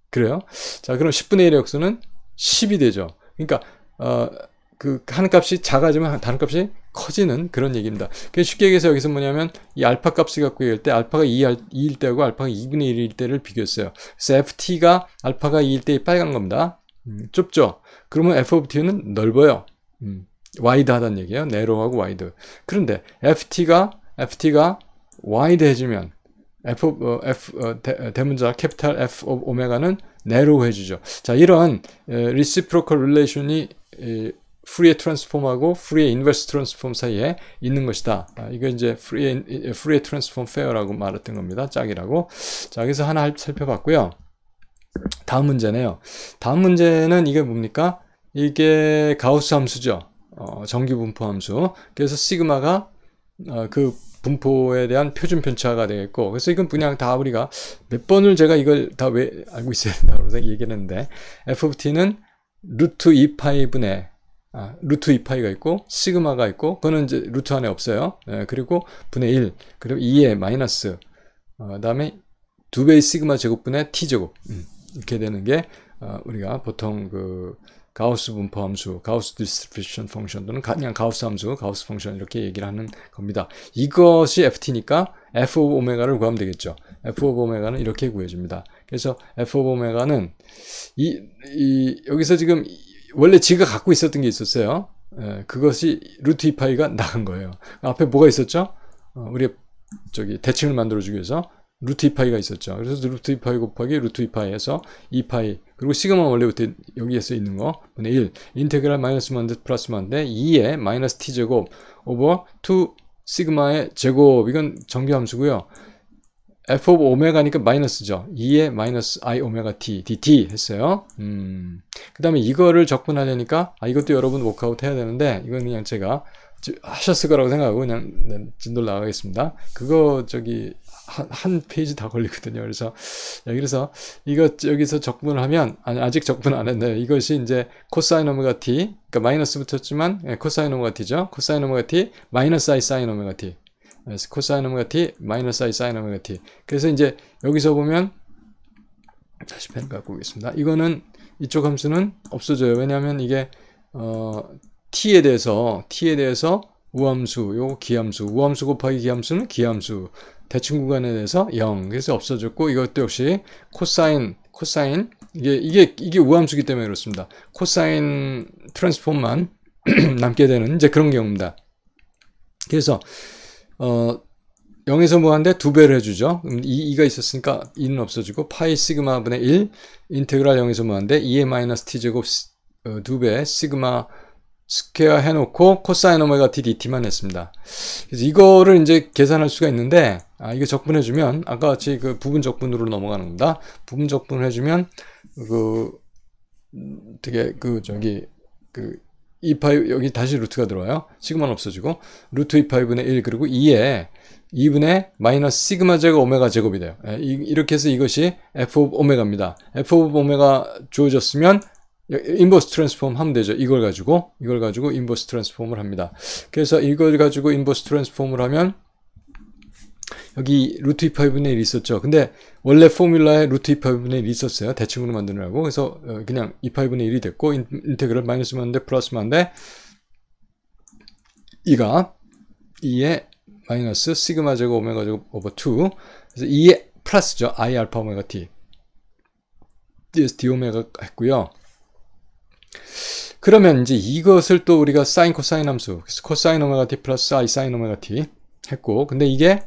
그래요? 자, 그럼 10분의 1의 역수는 10이 되죠. 그러니까 어, 그 하는 값이 작아지면 다른 값이 커지는 그런 얘기입니다. 쉽게 얘기해서 여기서 뭐냐면 이 알파 값이 갖고 얘기할 때 알파가 2, 일 때하고 알파가 2분의 1일 때를 비교했어요. 그래서 ft가 알파가 2일 때 빨간 겁니다. 음, 좁죠? 그러면 f of t는 넓어요. 음, 와이드하다 얘기예요. 내로하고 와이드. 그런데 ft가 ft가 와이드해지면 F, 어, F 어, 대, 어, 문자 캐피탈 F 오메가는 내로 해주죠. 자 이런 리시프로컬 릴레이션이 프리의 트랜스폼하고 프리의 인버스 트랜스폼 사이에 있는 것이다. 아, 이거 이제 프리의 프리의 트랜스폼 페어라고 말했던 겁니다. 짝이라고. 자 여기서 하나 살펴봤고요. 다음 문제네요. 다음 문제는 이게 뭡니까? 이게 가우스 함수죠. 어, 정규분포 함수. 그래서 시그마가 어, 그 분포에 대한 표준 편차가 되겠고 그래서 이건 그냥 다 우리가 몇 번을 제가 이걸 다 왜 알고 있어야 된다고 얘기했는데 FT는 루트 2파이분의 아, 루트 2파이가 있고 시그마가 있고 그거는 이제 루트 안에 없어요 예, 그리고 분의 1 그리고 2의 마이너스 어, 그 다음에 2배의 시그마 제곱분의 t 제곱 음, 이렇게 되는 게 어, 우리가 보통 그 가우스 분포 함수, 가우스 디스트리뷰션 펑션 또는 그냥 가우스 함수, 가우스 펑션 이렇게 얘기를 하는 겁니다. 이것이 ft니까 f of 오메가를 구하면 되겠죠. f of 오메가는 이렇게 구해집니다 그래서 f of 오메가는 이, 이 여기서 지금 원래 지가 갖고 있었던 게 있었어요. 예, 그것이 루트 2파이가 나간 거예요. 앞에 뭐가 있었죠? 어, 우리 저기 대칭을 만들어주기 위해서 루트 2파이가 있었죠. 그래서 루트 2파이 곱하기 루트 2파이 에서 2파이 그리고 시그마 원래 여기에서 있는 거 분의 1 인테그랄 마이너스만 드 플러스만 드 2의 마이너스 t 제곱 오버 2 시그마의 제곱 이건 정비함수고요. f of 오메가니까 마이너스죠. 2의 마이너스 i 오메가 t dt 했어요. 음. 그 다음에 이거를 적분하려니까 아 이것도 여러분 워크아웃 해야 되는데 이건 그냥 제가 하셨을 거라고 생각하고 그냥 네, 진도를 나가겠습니다. 그거 저기 한, 한 페이지 다 걸리거든요. 그래서 여기서 이거 여기서 적분을 하면 아니, 아직 적분 안 했네요. 이것이 이제 코사인 오메가 t 그러니까 마이너스 붙였지만 예, 코사인 오메가 t죠. 코사인 오메가 t 마이너스 i 사인 오메가 t 그래서 코사인 오메가 t 마이너스 i 사인 오메가 t 그래서 이제 여기서 보면 다시 펜 갖고 오겠습니다. 이거는 이쪽 함수는 없어져요. 왜냐하면 이게 어, t에 대해서 t에 대해서 우함수, 요 기함수, 우함수 곱하기 기함수는 기함수, 대칭 구간에 대해서 0 그래서 없어졌고 이것도 역시 코사인 코사인 이게 이게 이게 우함수기 때문에 그렇습니다. 코사인 트랜스폼만 남게 되는 이제 그런 경우입니다. 그래서 어 0에서 무한데 두 배를 해주죠. 이 2, 가 있었으니까 2는 없어지고 파이 시그마 분의 1 인테그랄 0에서 무한데 2의 마이너스 t 제곱 어, 두 배 시그마 스퀘어 해놓고 코사인 오메가 t dt만 했습니다. 그래서 이거를 이제 계산할 수가 있는데 아, 이거 적분해주면 아까 같이 그 부분 적분으로 넘어가는 겁니다. 부분 적분을 해주면 그 되게 그 저기 그 2파이 e 여기 다시 루트가 들어와요. 시그마는 없어지고 루트 2파이분의 e 1 그리고 2에 2분의 마이너스 시그마 제곱 오메가 제곱이 돼요. 예, 이, 렇게 해서 이것이 f 오메가입니다. f 오메가 주어졌으면 인버스 트랜스폼 하면 되죠. 이걸 가지고 이걸 가지고 인버스 트랜스폼을 합니다. 그래서 이걸 가지고 인버스 트랜스폼을 하면 여기 루트 2파이분의 1 있었죠. 근데 원래 포뮬라에 루트 2파이분의 1 있었어요. 대칭으로 만드느라고. 그래서 어, 그냥 2파이분의 1이 됐고 인, 테그럴 마이너스만 돼 플러스만 돼 2가 2에 마이너스 시그마 제곱 오메가 제곱 오버 2 그래서 2에 플러스죠. i 알파 오메가 t ds d 오메가 했고요. 그러면 이제 이것을 또 우리가 사인 코사인 함수 코사인 오메가 t 플러스 i 사인 오메가 t 했고 근데 이게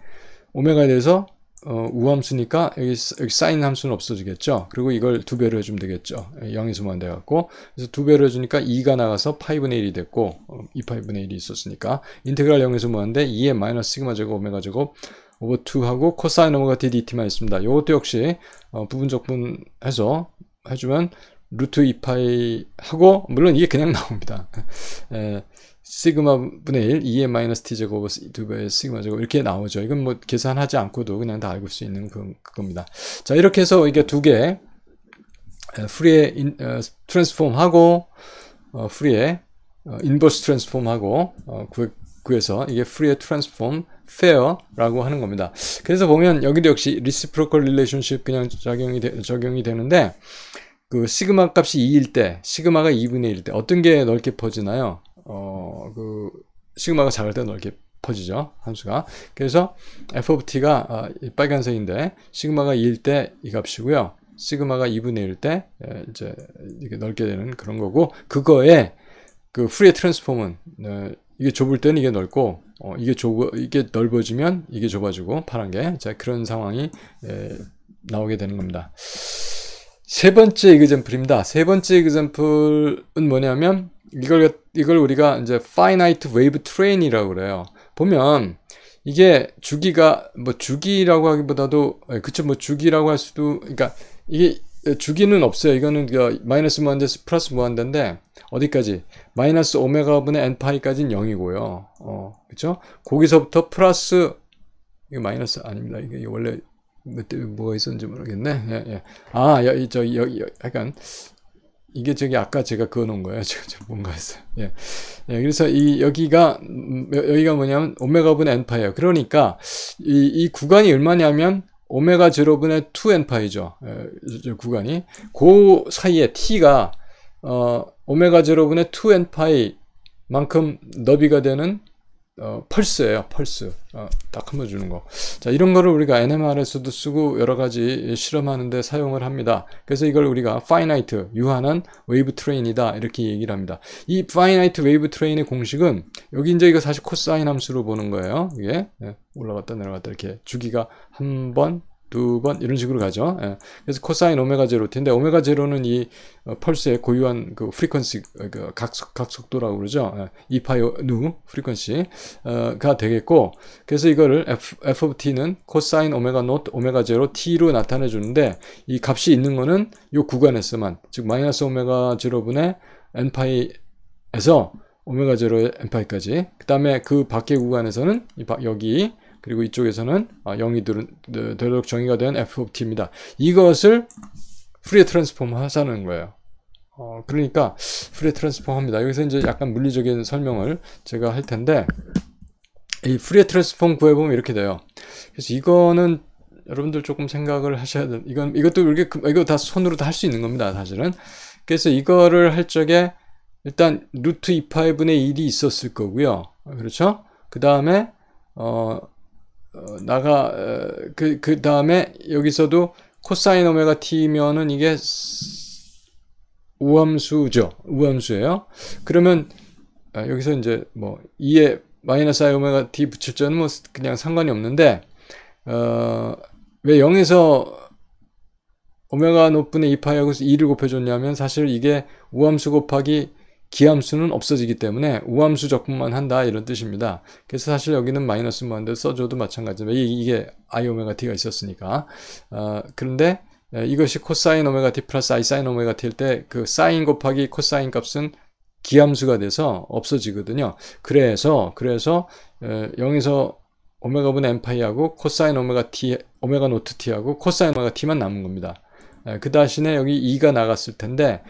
오메가에 대해서 어, 우함수니까 여기, 여기 사인 함수는 없어지겠죠 그리고 이걸 두 배로 해주면 되겠죠 0에서만 예, 돼갖고 그래서 두 배로 해주니까 2가 나가서 8분의 1이 됐고 어, 2파이분의 1이 있었으니까 인테그랄 0에서 무한데 2의 마이너스 시그마 제곱 오메가 제곱 오버 2하고 코사인 오메가 t dt만 있습니다 이것도 역시 어, 부분 적분해서 해주면 루트 2파이 하고 물론 이게 그냥 나옵니다. 에, 예, 시그마 분의 1, 2의 마이너스 t 제곱, 2배의 시그마 제곱 이렇게 나오죠. 이건 뭐 계산하지 않고도 그냥 다 알고 수 있는 그, 그겁니다. 자 이렇게 해서 이게 두개 프리에 트랜스폼하고 프리에 인버스 트랜스폼하고 구, 해서 이게 프리에 트랜스폼 f a 라고 하는 겁니다. 그래서 보면 여기도 역시 reciprocal 그냥 적용이 되, 적용이 되는데 그 시그마 값이 2일 때, 시그마가 2분의 1일 때 어떤 게 넓게 퍼지나요? 어, 그 시그마가 작을 때 넓게 퍼지죠. 함수가. 그래서 f of t가 아, 빨간색인데 시그마가 2일 때 이 값이고요. 시그마가 2분의 1일 때 이제 이게 넓게 되는 그런 거고 그거에 그 프리의 트랜스폼은 예, 이게 좁을 때는 이게 넓고 어, 이게 좁 이게 넓어지면 이게 좁아지고 파란 게자 그런 상황이 예, 나오게 되는 겁니다. 세 번째 이그젠플입니다. 세 번째 이그젠플은 뭐냐면 이걸 이걸 우리가 이제 f i n 이 t e wave t 이라고 그래요. 보면 이게 주기가 뭐 주기라고 하기보다도 예, 그쵸 뭐 주기라고 할 수도 그러니까 이게 주기는 없어요. 이거는 그 마이너스 무한대에서 플러스 무한대인데 어디까지? 마이너스 오메가 분의 n파이까지는 0이고요. 어, 그렇죠? 거기서부터 플러스 이거 마이너스 아닙니다. 이게 원래 뭐, 뭐가 있었는지 모르겠네. 예, 예. 아, 여, 저, 여기, 약간, 이게 저기 아까 제가 그어놓은 거예요. 저, 저 뭔가 했어요. 예. 예. 그래서 이, 여기가, 음, 여기가 뭐냐면, 오메가분의 n파예요. 그러니까, 이, 이 구간이 얼마냐면, 오메가 제분의 2n파이죠. 예, 구간이. 그 사이에 t가, 어, 오메가 제분의 2n파이만큼 너비가 되는 어, 펄스예요. 펄스. 어, 다 끊어주는 거. 자, 이런 거를 우리가 NMR에서도 쓰고 여러 가지 실험하는데 사용을 합니다. 그래서 이걸 우리가 finite, 유한한 웨이브 트레인이다. 이렇게 얘기를 합니다. 이 finite 웨이브 트레인의 공식은 여기 이제 이거 사실 코사인 함수로 보는 거예요. 이게 예, 올라갔다 내려갔다 이렇게 주기가 한 번, 두번 이런 식으로 가죠. 예. 그래서 코사인 오메가 제로 텐데 오메가 제로는 이 어, 펄스의 고유한 그 프리퀀시 어, 그 각속 각속도라고 그러죠. 예. 2파이 누 프리퀀시가 어, 되겠고 그래서 이거를 f, f of t는 코사인 오메가 노트 오메가 제로 t로 나타내 주는데 이 값이 있는 거는 요 구간에서만 즉 마이너스 오메가 제로 분의 n파이에서 오메가 제로의 n파이까지 그 다음에 그 밖의 구간에서는 여기 그리고 이쪽에서는 아, 영이 네, 되도록 정의가 된 f of t입니다. 이것을 프리 트랜스폼 하자는 거예요. 어, 그러니까 프리 트랜스폼 합니다. 여기서 이제 약간 물리적인 설명을 제가 할 텐데 이프리 트랜스폼 구해보면 이렇게 돼요. 그래서 이거는 여러분들 조금 생각을 하셔야 돼. 이건 이것도 이렇게 이거 다 손으로 다 할 수 있는 겁니다. 사실은. 그래서 이거를 할 적에 일단 루트 2파의 분의 1이 있었을 거고요. 그렇죠? 그 다음에 어 어, 나가 어, 그, 그 다음에 여기서도 코사인 오메가 t면은 이게 우함수죠. 우함수예요. 그러면 아, 여기서 이제 뭐 2에 마이너스 i 오메가 t 붙일 줄는뭐 그냥 상관이 없는데 어, 왜 0에서 오메가 높분의 2파이하고 2를 곱해줬냐면 사실 이게 우함수 곱하기 기함수는 없어지기 때문에 우함수 적분만 한다 이런 뜻입니다. 그래서 사실 여기는 마이너스 뭔데 써줘도 마찬가지입니다. 이게 i 오메가 t가 있었으니까. 어, 그런데 이것이 코사인 오메가 t 플러스 i 사인 오메가 t일 때 그 사인 곱하기 코사인 값은 기함수가 돼서 없어지거든요. 그래서 그래서 0에서 오메가 분 엠파이하고 코사인 오메가 t 오메가 노트 t하고 코사인 오메가 t만 남은 겁니다. 그 대신에 여기 2가 나갔을 텐데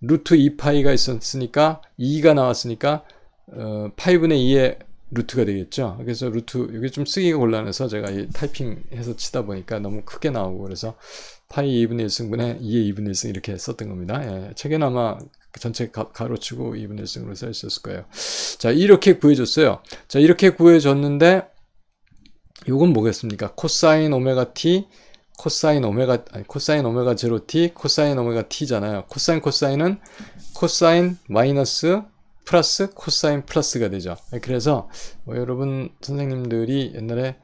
루트 2파이가 있었으니까 2가 나왔으니까 어, 8분의 2의 루트가 되겠죠. 그래서 루트 여기 좀 쓰기가 곤란해서 제가 타이핑해서 치다 보니까 너무 크게 나오고 그래서 파이 2분의 1승분의 2의 2분의 1승 이렇게 썼던 겁니다. 예, 책에 아마 그 전체 가, 가로치고 2분의 1승으로 써 있었을 거예요. 자 이렇게 구해줬어요. 자 이렇게 구해줬는데 이건 뭐겠습니까? 코사인 오메가 t 코사인 오메가 아니 코사인 오메가 제로 t 코사인 오메가 t잖아요. 코사인 코사인은 코사인 마이너스 플러스 코사인 플러스가 되죠. 네, 그래서 뭐 여러분 선생님들이 옛날에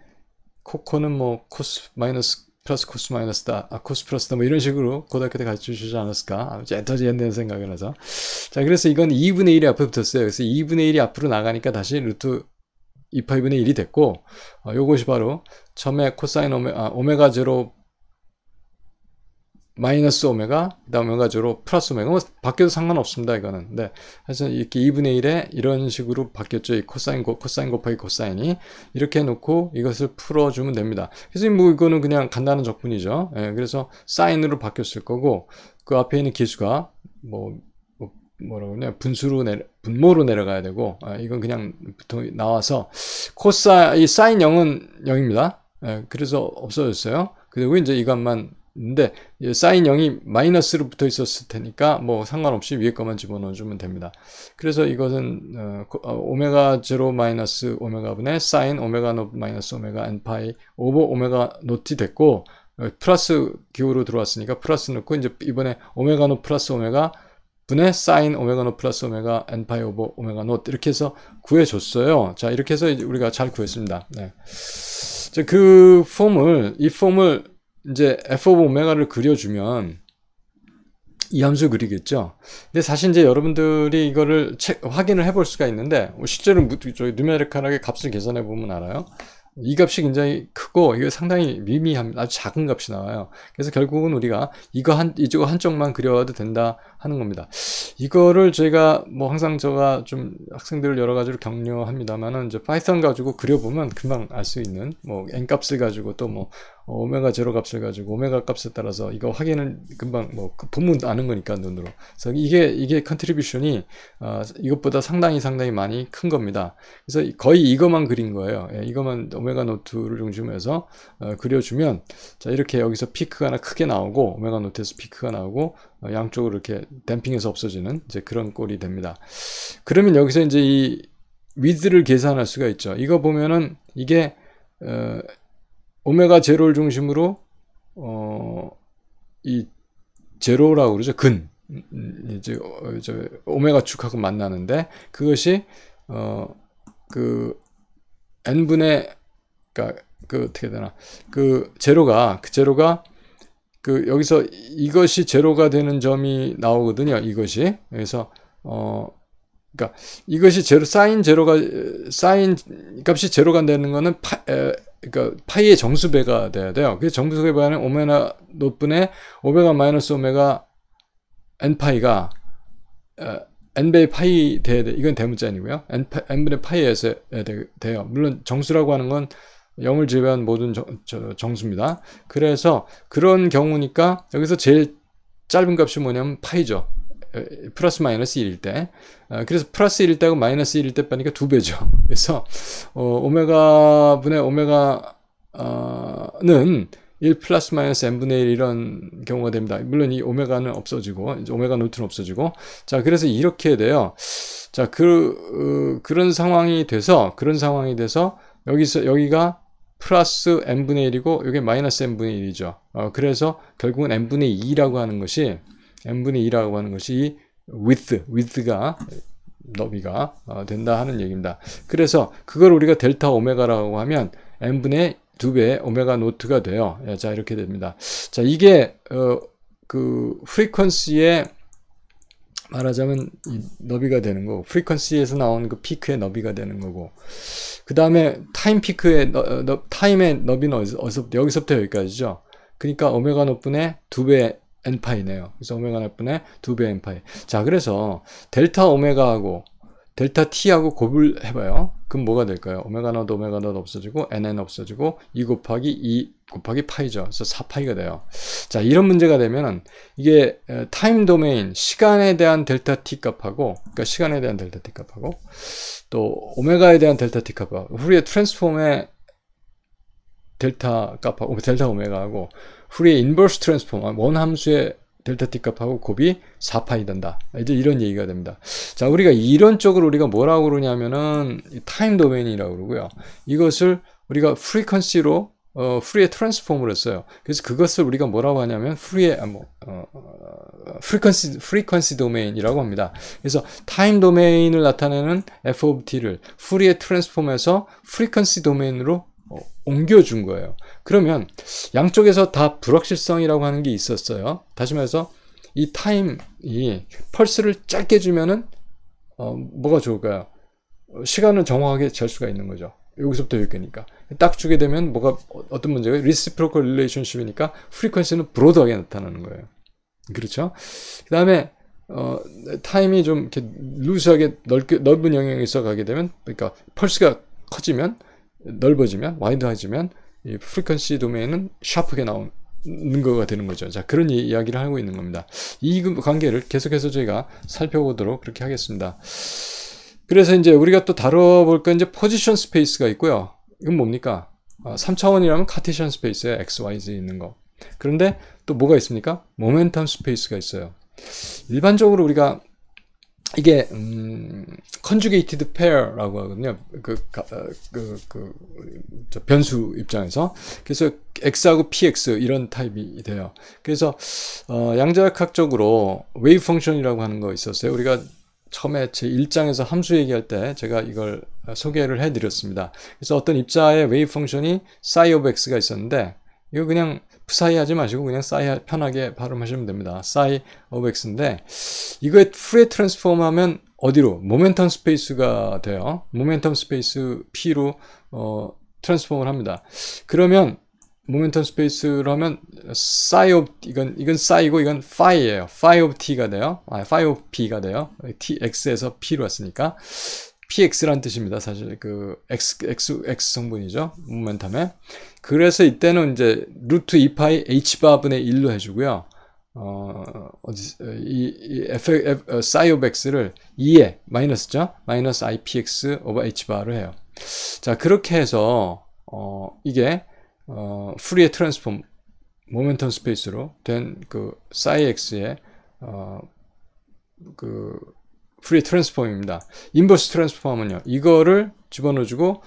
코코는 뭐 코스 마이너스 플러스 코스 마이너스다 아 코스 플러스다 뭐 이런 식으로 고등학교 때 가르쳐 주지 않았을까 엔터지엔날 생각이 나서 자 그래서 이건 2분의 1이 앞에 붙었어요 그래서 2분의 1이 앞으로 나가니까 다시 루트 2파이분의 1이 됐고 어, 요것이 바로 처음에 코사인 오메, 아, 오메가 제로 마이너스 오메가, 그 다음 여가지로 플러스 오메가, 뭐 바뀌어도 상관없습니다, 이거는. 근데, 네. 그래서 이렇게 2분의 1에 이런 식으로 바뀌었죠. 이 코사인, 고, 코사인 곱하기 코사인이. 이렇게 놓고 이것을 풀어주면 됩니다. 그래서 뭐 이거는 그냥 간단한 적분이죠. 예, 그래서 사인으로 바뀌었을 거고, 그 앞에 있는 기수가 뭐, 뭐 뭐라고 그냐 분수로 내려, 분모로 내려가야 되고, 아, 이건 그냥 보통 나와서, 코사, 이 사인 0은 0입니다. 예, 그래서 없어졌어요. 그리고 이제 이것만 근데 사인 0이 마이너스로 붙어 있었을 테니까 뭐 상관없이 위에 것만 집어넣어 주면 됩니다. 그래서 이것은 어, 어, 오메가 제로 마이너스 오메가 분의 사인 오메가 노 마이너스 오메가 n 파이 오버 오메가 노티 됐고 어, 플러스 기호로 들어왔으니까 플러스 넣고 이제 이번에 오메가 노 플러스 오메가 분의 사인 오메가 노 플러스 오메가 n 파이 오버 오메가 노 이렇게 해서 구해 줬어요. 자, 이렇게 해서 우리가 잘 구했습니다. 네. 그 폼을 이 폼을 이제 f of 오메가를 그려주면 이 함수 그리겠죠. 근데 사실 이제 여러분들이 이거를 체, 확인을 해 볼 수가 있는데 뭐 실제로 저희 누메리칼하게 값을 계산해 보면 알아요. 이 값이 굉장히 크고 이게 상당히 미미합니다. 아주 작은 값이 나와요. 그래서 결국은 우리가 이거 한 이쪽 한쪽만 그려도 된다 하는 겁니다. 이거를 저희가 뭐 항상 제가 좀 학생들을 여러 가지로 격려합니다만은 이제 파이썬 가지고 그려보면 금방 알 수 있는 뭐 n 값을 가지고 또뭐 어, 오메가 제로 값을 가지고 오메가 값에 따라서 이거 확인은 금방 뭐 그 분문 아는 거니까 눈으로. 그래서 이게 이게 컨트리뷰션이 어, 아, 이것보다 상당히 상당히 많이 큰 겁니다. 그래서 거의 이것만 그린 거예요. 예, 이것만 오메가 노트를 중심으 해서 어, 그려주면 자 이렇게 여기서 피크가 하나 크게 나오고 오메가 노트에서 피크가 나오고 어, 양쪽으로 이렇게 댐핑해서 없어지는 이제 그런 꼴이 됩니다. 그러면 여기서 이제 이 위드를 계산할 수가 있죠. 이거 보면은 이게 어, 오메가 제로를 중심으로 어, 이 제로라고 그러죠. 근 어, 이제 오메가 축하고 만나는데 그것이 어그 n 분의 그러니까 그 어떻게 되나 그 제로가 그 제로가 그 여기서 이것이 제로가 되는 점이 나오거든요. 이것이 그래서 어 그러니까 이것이 제로 사인 제로가 사인 값이 제로가 되는 거는 파, 에, 그러니까 파이의 정수배가 돼야 돼요. 그 정수배 반 오메가 높분의 오메가 마이너스 오메가 n 파이가 에, n배 파이 돼야 돼. 이건 대문자 아니고요. n 파, n분의 파이에서 돼, 요 물론 정수라고 하는 건 0을 제외한 모든 정, 저, 정수입니다. 그래서 그런 경우니까 여기서 제일 짧은 값이 뭐냐면 파이죠. 플러스 마이너스 1일 때 어, 그래서 플러스 1일 때하고 마이너스 1일 때빠니까두 배죠 그래서 어, 오메가 분의 오메가 어, 는1 플러스 마이너스 n분의 1 이런 경우가 됩니다 물론 이 오메가는 없어지고 오메가 노트는 없어지고 자 그래서 이렇게 돼요 자그 어, 그런 상황이 돼서 그런 상황이 돼서 여기서 여기가 플러스 n분의 1이고 이게 마이너스 n분의 1이죠. 어, 그래서 결국은 n분의 2라고 하는 것이 n분의 2라고 하는 것이 width, width가 너비가 어, 된다 하는 얘기입니다. 그래서 그걸 우리가 델타 오메가라고 하면 n분의 2배 오메가 노트가 돼요. 예, 자 이렇게 됩니다. 자 이게 어, 그 프리퀀시의 말하자면 너비가 되는 거고 프리퀀시에서 나온 그 피크의 너비가 되는 거고 그 다음에 타임 피크의 너, 어, 너, 타임의 너비는 어디서, 부터 여기서부터 여기까지죠. 그러니까 오메가 노분의 2배 n파이네요. 그래서 오메가 n분의 2배 n파이. 자, 그래서 델타 오메가하고 델타 t하고 곱을 해봐요. 그럼 뭐가 될까요? 오메가 나도 오메가 나도 없어지고 nn 없어지고 2 e 곱하기 2 e 곱하기 파이죠. 그래서 4파이가 돼요. 자, 이런 문제가 되면 이게 타임 도메인 시간에 대한 델타 t 값하고 그러니까 시간에 대한 델타 t 값하고 또 오메가에 대한 델타 t 값하고 우리의 트랜스폼의 델타 값하고 그 델타 오메가하고 후리의 인버스 트랜스폼 원 함수의 델타 t 값하고 곱이 4파이 된다. 이제 이런 얘기가 됩니다. 자, 우리가 이런쪽으로 우리가 뭐라고 그러냐면은 타임 도메인이라고 그러고요. 이것을 우리가 프리퀀시로 어, 프리의 트랜스폼으로써요 그래서 그것을 우리가 뭐라고 하냐면 프리의 아, 뭐 어, 어, 프리퀀시 프리퀀시 도메인이라고 합니다. 그래서 타임 도메인을 나타내는 f of t를 프리의 트랜스폼에서 프리퀀시 도메인으로 어, 옮겨준 거예요. 그러면 양쪽에서 다 불확실성이라고 하는 게 있었어요. 다시 말해서 이 타임이 펄스를 짧게 주면은 어, 뭐가 좋을까요? 어, 시간을 정확하게 잴 수가 있는 거죠. 여기서부터 여기니까딱 주게 되면 뭐가 어, 어떤 문제가 리스프로컬 릴레이션십이니까 프리퀀시는 브로드하게 나타나는 거예요. 그렇죠? 그 다음에 어, 타임이 좀 이렇게 루스하게 넓게, 넓은 영역에서 가게 되면 그러니까 펄스가 커지면 넓어지면 와이드해지면 이 프리퀀시 도메인은 샤프게 나오는 거가 되는 거죠. 자 그런 이야기를 하고 있는 겁니다. 이 관계를 계속해서 저희가 살펴보도록 그렇게 하겠습니다. 그래서 이제 우리가 또 다뤄볼 건 이제 포지션 스페이스가 있고요. 이건 뭡니까? 3차원이라면 아, 카티션 스페이스에 x, y, z 있는 거. 그런데 또 뭐가 있습니까? 모멘텀 스페이스가 있어요. 일반적으로 우리가 이게 음, c o n j u g a t 라고 하거든요. 그, 어, 그, 그, 그 변수 입장에서 그래서 x하고 px 이런 타입이 돼요. 그래서 어, 양자역학적으로 웨이 v e f 이라고 하는 거 있었어요. 우리가 처음에 제 1장에서 함수 얘기할 때 제가 이걸 소개를 해드렸습니다. 그래서 어떤 입자의 웨이 v e f u n 이오 s i x가 있었는데 이거 그냥 푸사이 하지 마시고 그냥 사이 편하게 발음하시면 됩니다. 싸이 오브엑인데 이거에 프레 트랜스폼하면 어디로? 모멘텀 스페이스가 돼요. 모멘텀 스페이스 P로 어, 트랜스폼을 합니다. 그러면 모멘텀 스페이스로 면 p s of 이건 이건 p s 고 이건 p h 예요 p h of t가 돼요. 아, p h of p가 돼요. tx에서 p로 왔으니까 PX란 뜻입니다. 사실 그 X, X, X 성분이죠. 모멘텀에. 그래서 이때는 이제 루트 2파이 H바분의 1로 해주고요. 어, 어디, 이, 이 F, F, 어, 사이 오브 X를 2에 마이너스죠. 마이너스 IPX 오버 H바로 해요. 자, 그렇게 해서, 어, 이게, 어, 프리의 트랜스폼, 모멘텀 스페이스로 된 그 사이 X의, 어, 그, 프리 트랜스폼입니다. 인버스 트랜스폼은요. 이거를 집어넣어주고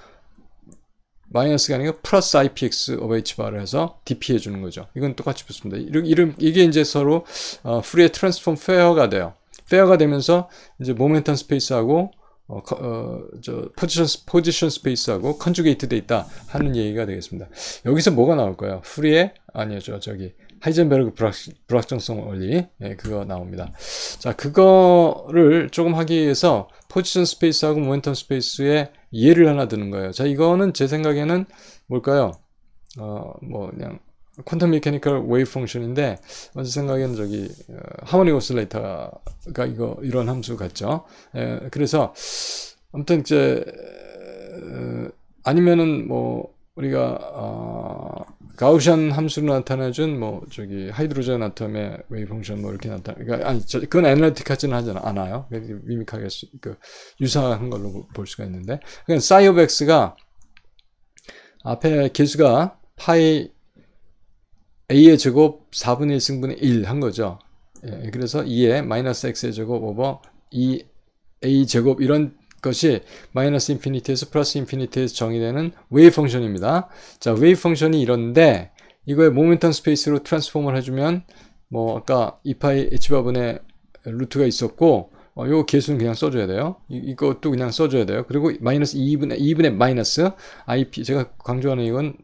마이너스가 아니고 플러스 IPX 오브 H바를 해서 DP 해주는 거죠. 이건 똑같이 붙습니다. 이름, 이게 이제 서로 어, 프리의 트랜스폼 페어가 돼요. 페어가 되면서 이제 모멘텀 스페이스하고 어, 어, 저 포지션 포지션 스페이스하고 컨주게이트 돼 있다 하는 얘기가 되겠습니다. 여기서 뭐가 나올까요? 프리의 아니요 저 저기 하이젠베르그 불확, 정성 원리 예, 그거 나옵니다. 자 그거를 조금 하기 위해서 포지션 스페이스하고 모멘텀 스페이스의 예를 하나 드는 거예요. 자 이거는 제 생각에는 뭘까요? 어뭐 그냥 퀀텀 메카니컬 웨이브 펑션인데 먼저 생각에는 저기 어, 하모니 오실레이터가 이거 이런 함수 같죠. 예, 그래서 아무튼 이제 어, 아니면은 뭐 우리가 어, 가우션 함수로 나타내준 뭐 저기 하이드로젠 아톰의 웨이 펑션 뭐 이렇게 나타 그니까 아니 저, 그건 애널리틱하지는 하지 않아요. 미믹하게 그 유사한 걸로 볼 수가 있는데 그러니까 사이 오백스가 앞에 개수가 파이 a의 제곱 4분의 1 승분의 1 한 거죠. 예, 그래서 2에 마이너스 x의 제곱 오버 2a 제곱 이런 것이 마이너스 인피니티에서 플러스 인피니티에서 정의되는 웨이 펑션입니다. 자, 웨이 펑션이 이런데 이거에 모멘텀 스페이스로 트랜스폼을 해주면 뭐 아까 2파이 h바분의 루트가 있었고 어, 요 개수는 그냥 써줘야 돼요. 이, 것도 그냥 써줘야 돼요. 그리고 마이너스 2분의 2분의 마이너스 IP 제가 강조하는 이건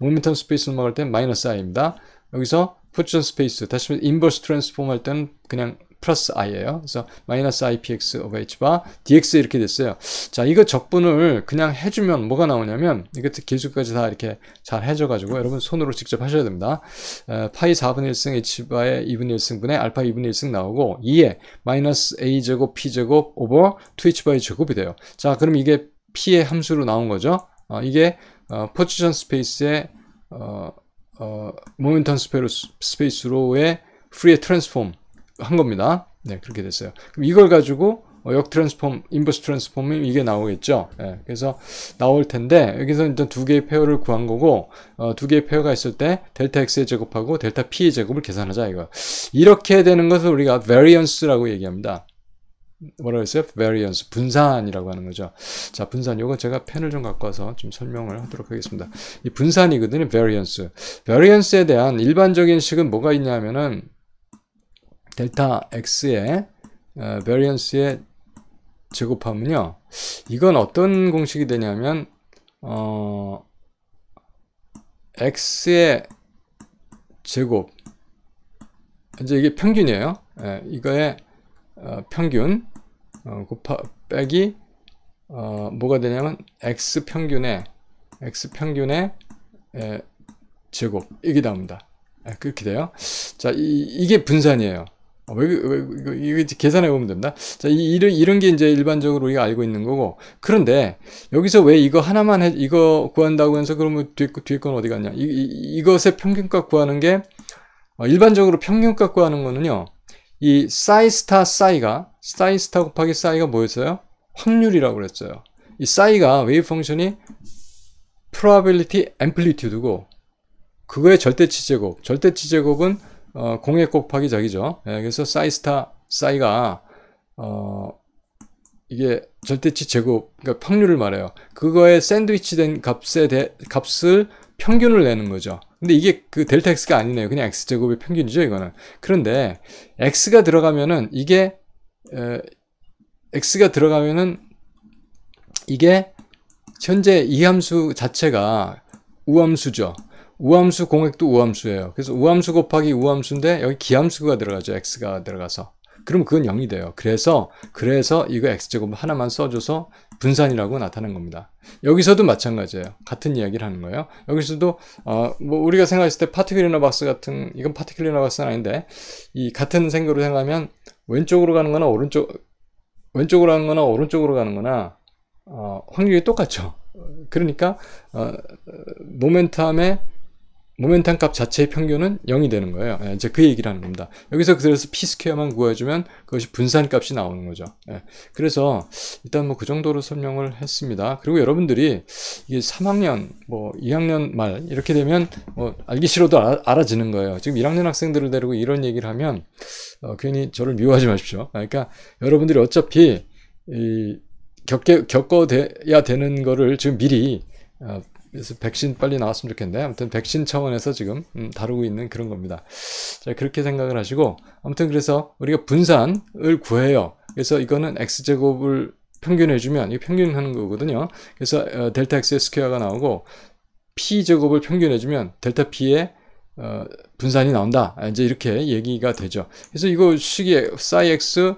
모멘텀 스페이스 넘어갈 땐 마이너스 i입니다. 여기서 포지션 스페이스 다시 말해 인버스 트랜스폼 할 때는 그냥 플러스 i예요. 그래서 마이너스 i px over h 바 dx 이렇게 됐어요. 자, 이거 적분을 그냥 해주면 뭐가 나오냐면 이것도 기술까지 다 이렇게 잘 해줘가지고 여러분 손으로 직접 하셔야 됩니다. 에, 어, 파이 4분의 1승 h 바의 2분의 1승분의 알파 2분의 1승 나오고 2에 마이너스 a 제곱 p 제곱 오버 2h 바의 제곱이 돼요. 자, 그럼 이게 p의 함수로 나온 거죠. 어, 이게 어, 포지션 스페이스의 어, 어, 모멘턴 스페이스로의 프리의 트랜스폼 한 겁니다. 네, 그렇게 됐어요. 그럼 이걸 가지고 어, 역 트랜스폼, 인버스 트랜스폼이 이게 나오겠죠. 네, 그래서 나올 텐데 여기서 일단 두 개의 페어를 구한 거고 어, 두 개의 페어가 있을 때 델타 x의 제곱하고 델타 p의 제곱을 계산하자 이거. 이렇게 되는 것을 우리가 variance라고 얘기합니다. 뭐라고 했어요? variance, 분산이라고 하는 거죠. 자, 분산, 요거 제가 펜을 좀 갖고 와서 좀 설명을 하도록 하겠습니다. 이 분산이거든요, variance. variance에 대한 일반적인 식은 뭐가 있냐면은, 델타 x의 어, variance의 제곱하면요. 이건 어떤 공식이 되냐면 어, x의 제곱 이제 이게 평균이에요. 예, 이거의 어, 평균 어, 곱하 빼기 어, 뭐가 되냐면 x 평균의 x 평균의 예, 제곱 이게 나옵니다. 예, 그렇게 돼요. 자, 이, 이게 분산이에요. 아, 왜, 왜, 이게 계산해 보면 된다. 자, 이, 런 이런 게 이제 일반적으로 우리가 알고 있는 거고. 그런데 여기서 왜 이거 하나만 해, 이거 구한다고 해서 그러면 뒤에, 뒤에 건 어디 갔냐? 이, 이, 이것의 평균값 구하는 게 어, 일반적으로 평균값 구하는 거는요. 이 사이스타 사이가 사이스타 곱하기 사이가 뭐였어요? 확률이라고 그랬어요. 이 사이가 웨이브 펑션이 probability amplitude고 그거의 절대치제곱. 절대치제곱은 어, 공의 곱하기 적이죠. 예, 그래서 사이스타 사이가 어, 이게 절대치 제곱, 그러니까 평률을 말해요. 그거에 샌드위치된 값에 대, 값을 평균을 내는 거죠. 근데 이게 그 델타 x가 아니네요. 그냥 x 제곱의 평균이죠, 이거는. 그런데 x가 들어가면은 이게 에, x가 들어가면은 이게 현재 이 함수 자체가 우함수죠. 우함수 공액도 우함수예요. 그래서 우함수 곱하기 우함수인데 여기 기함수가 들어가죠. x가 들어가서. 그럼 그건 0이 돼요. 그래서 그래서 이거 x제곱 하나만 써줘서 분산이라고 나타낸 겁니다. 여기서도 마찬가지예요. 같은 이야기를 하는 거예요. 여기서도 어, 뭐 우리가 생각했을 때 파티클리너 박스 같은 이건 파티클리너 박스는 아닌데 이 같은 생각으로 생각하면 왼쪽으로 가는 거나 오른쪽 왼쪽으로 가는 거나 오른쪽으로 가는 거나 어, 확률이 똑같죠. 그러니까 어, 어 모멘텀의 모멘텀 값 자체의 평균은 0이 되는 거예요. 예, 이제 그 얘기를 하는 겁니다. 여기서 그래서 P스퀘어만 구해주면 그것이 분산 값이 나오는 거죠. 예, 그래서 일단 뭐 그 정도로 설명을 했습니다. 그리고 여러분들이 이게 3학년, 뭐 2학년 말 이렇게 되면 뭐 알기 싫어도 알아, 지는 거예요. 지금 1학년 학생들을 데리고 이런 얘기를 하면 어, 괜히 저를 미워하지 마십시오. 아, 그러니까 여러분들이 어차피 겪게, 겪어야 되는 거를 지금 미리 어, 그래서 백신 빨리 나왔으면 좋겠는데 아무튼 백신 차원에서 지금 음, 다루고 있는 그런 겁니다. 자 그렇게 생각을 하시고 아무튼 그래서 우리가 분산을 구해요. 그래서 이거는 x제곱을 평균해주면 이 평균하는 거거든요. 그래서 어, 델타 x의 스퀘어가 나오고 p 제곱을 평균해주면 델타 p의 어, 분산이 나온다. 이제 이렇게 얘기가 되죠. 그래서 이거 식이 사이 x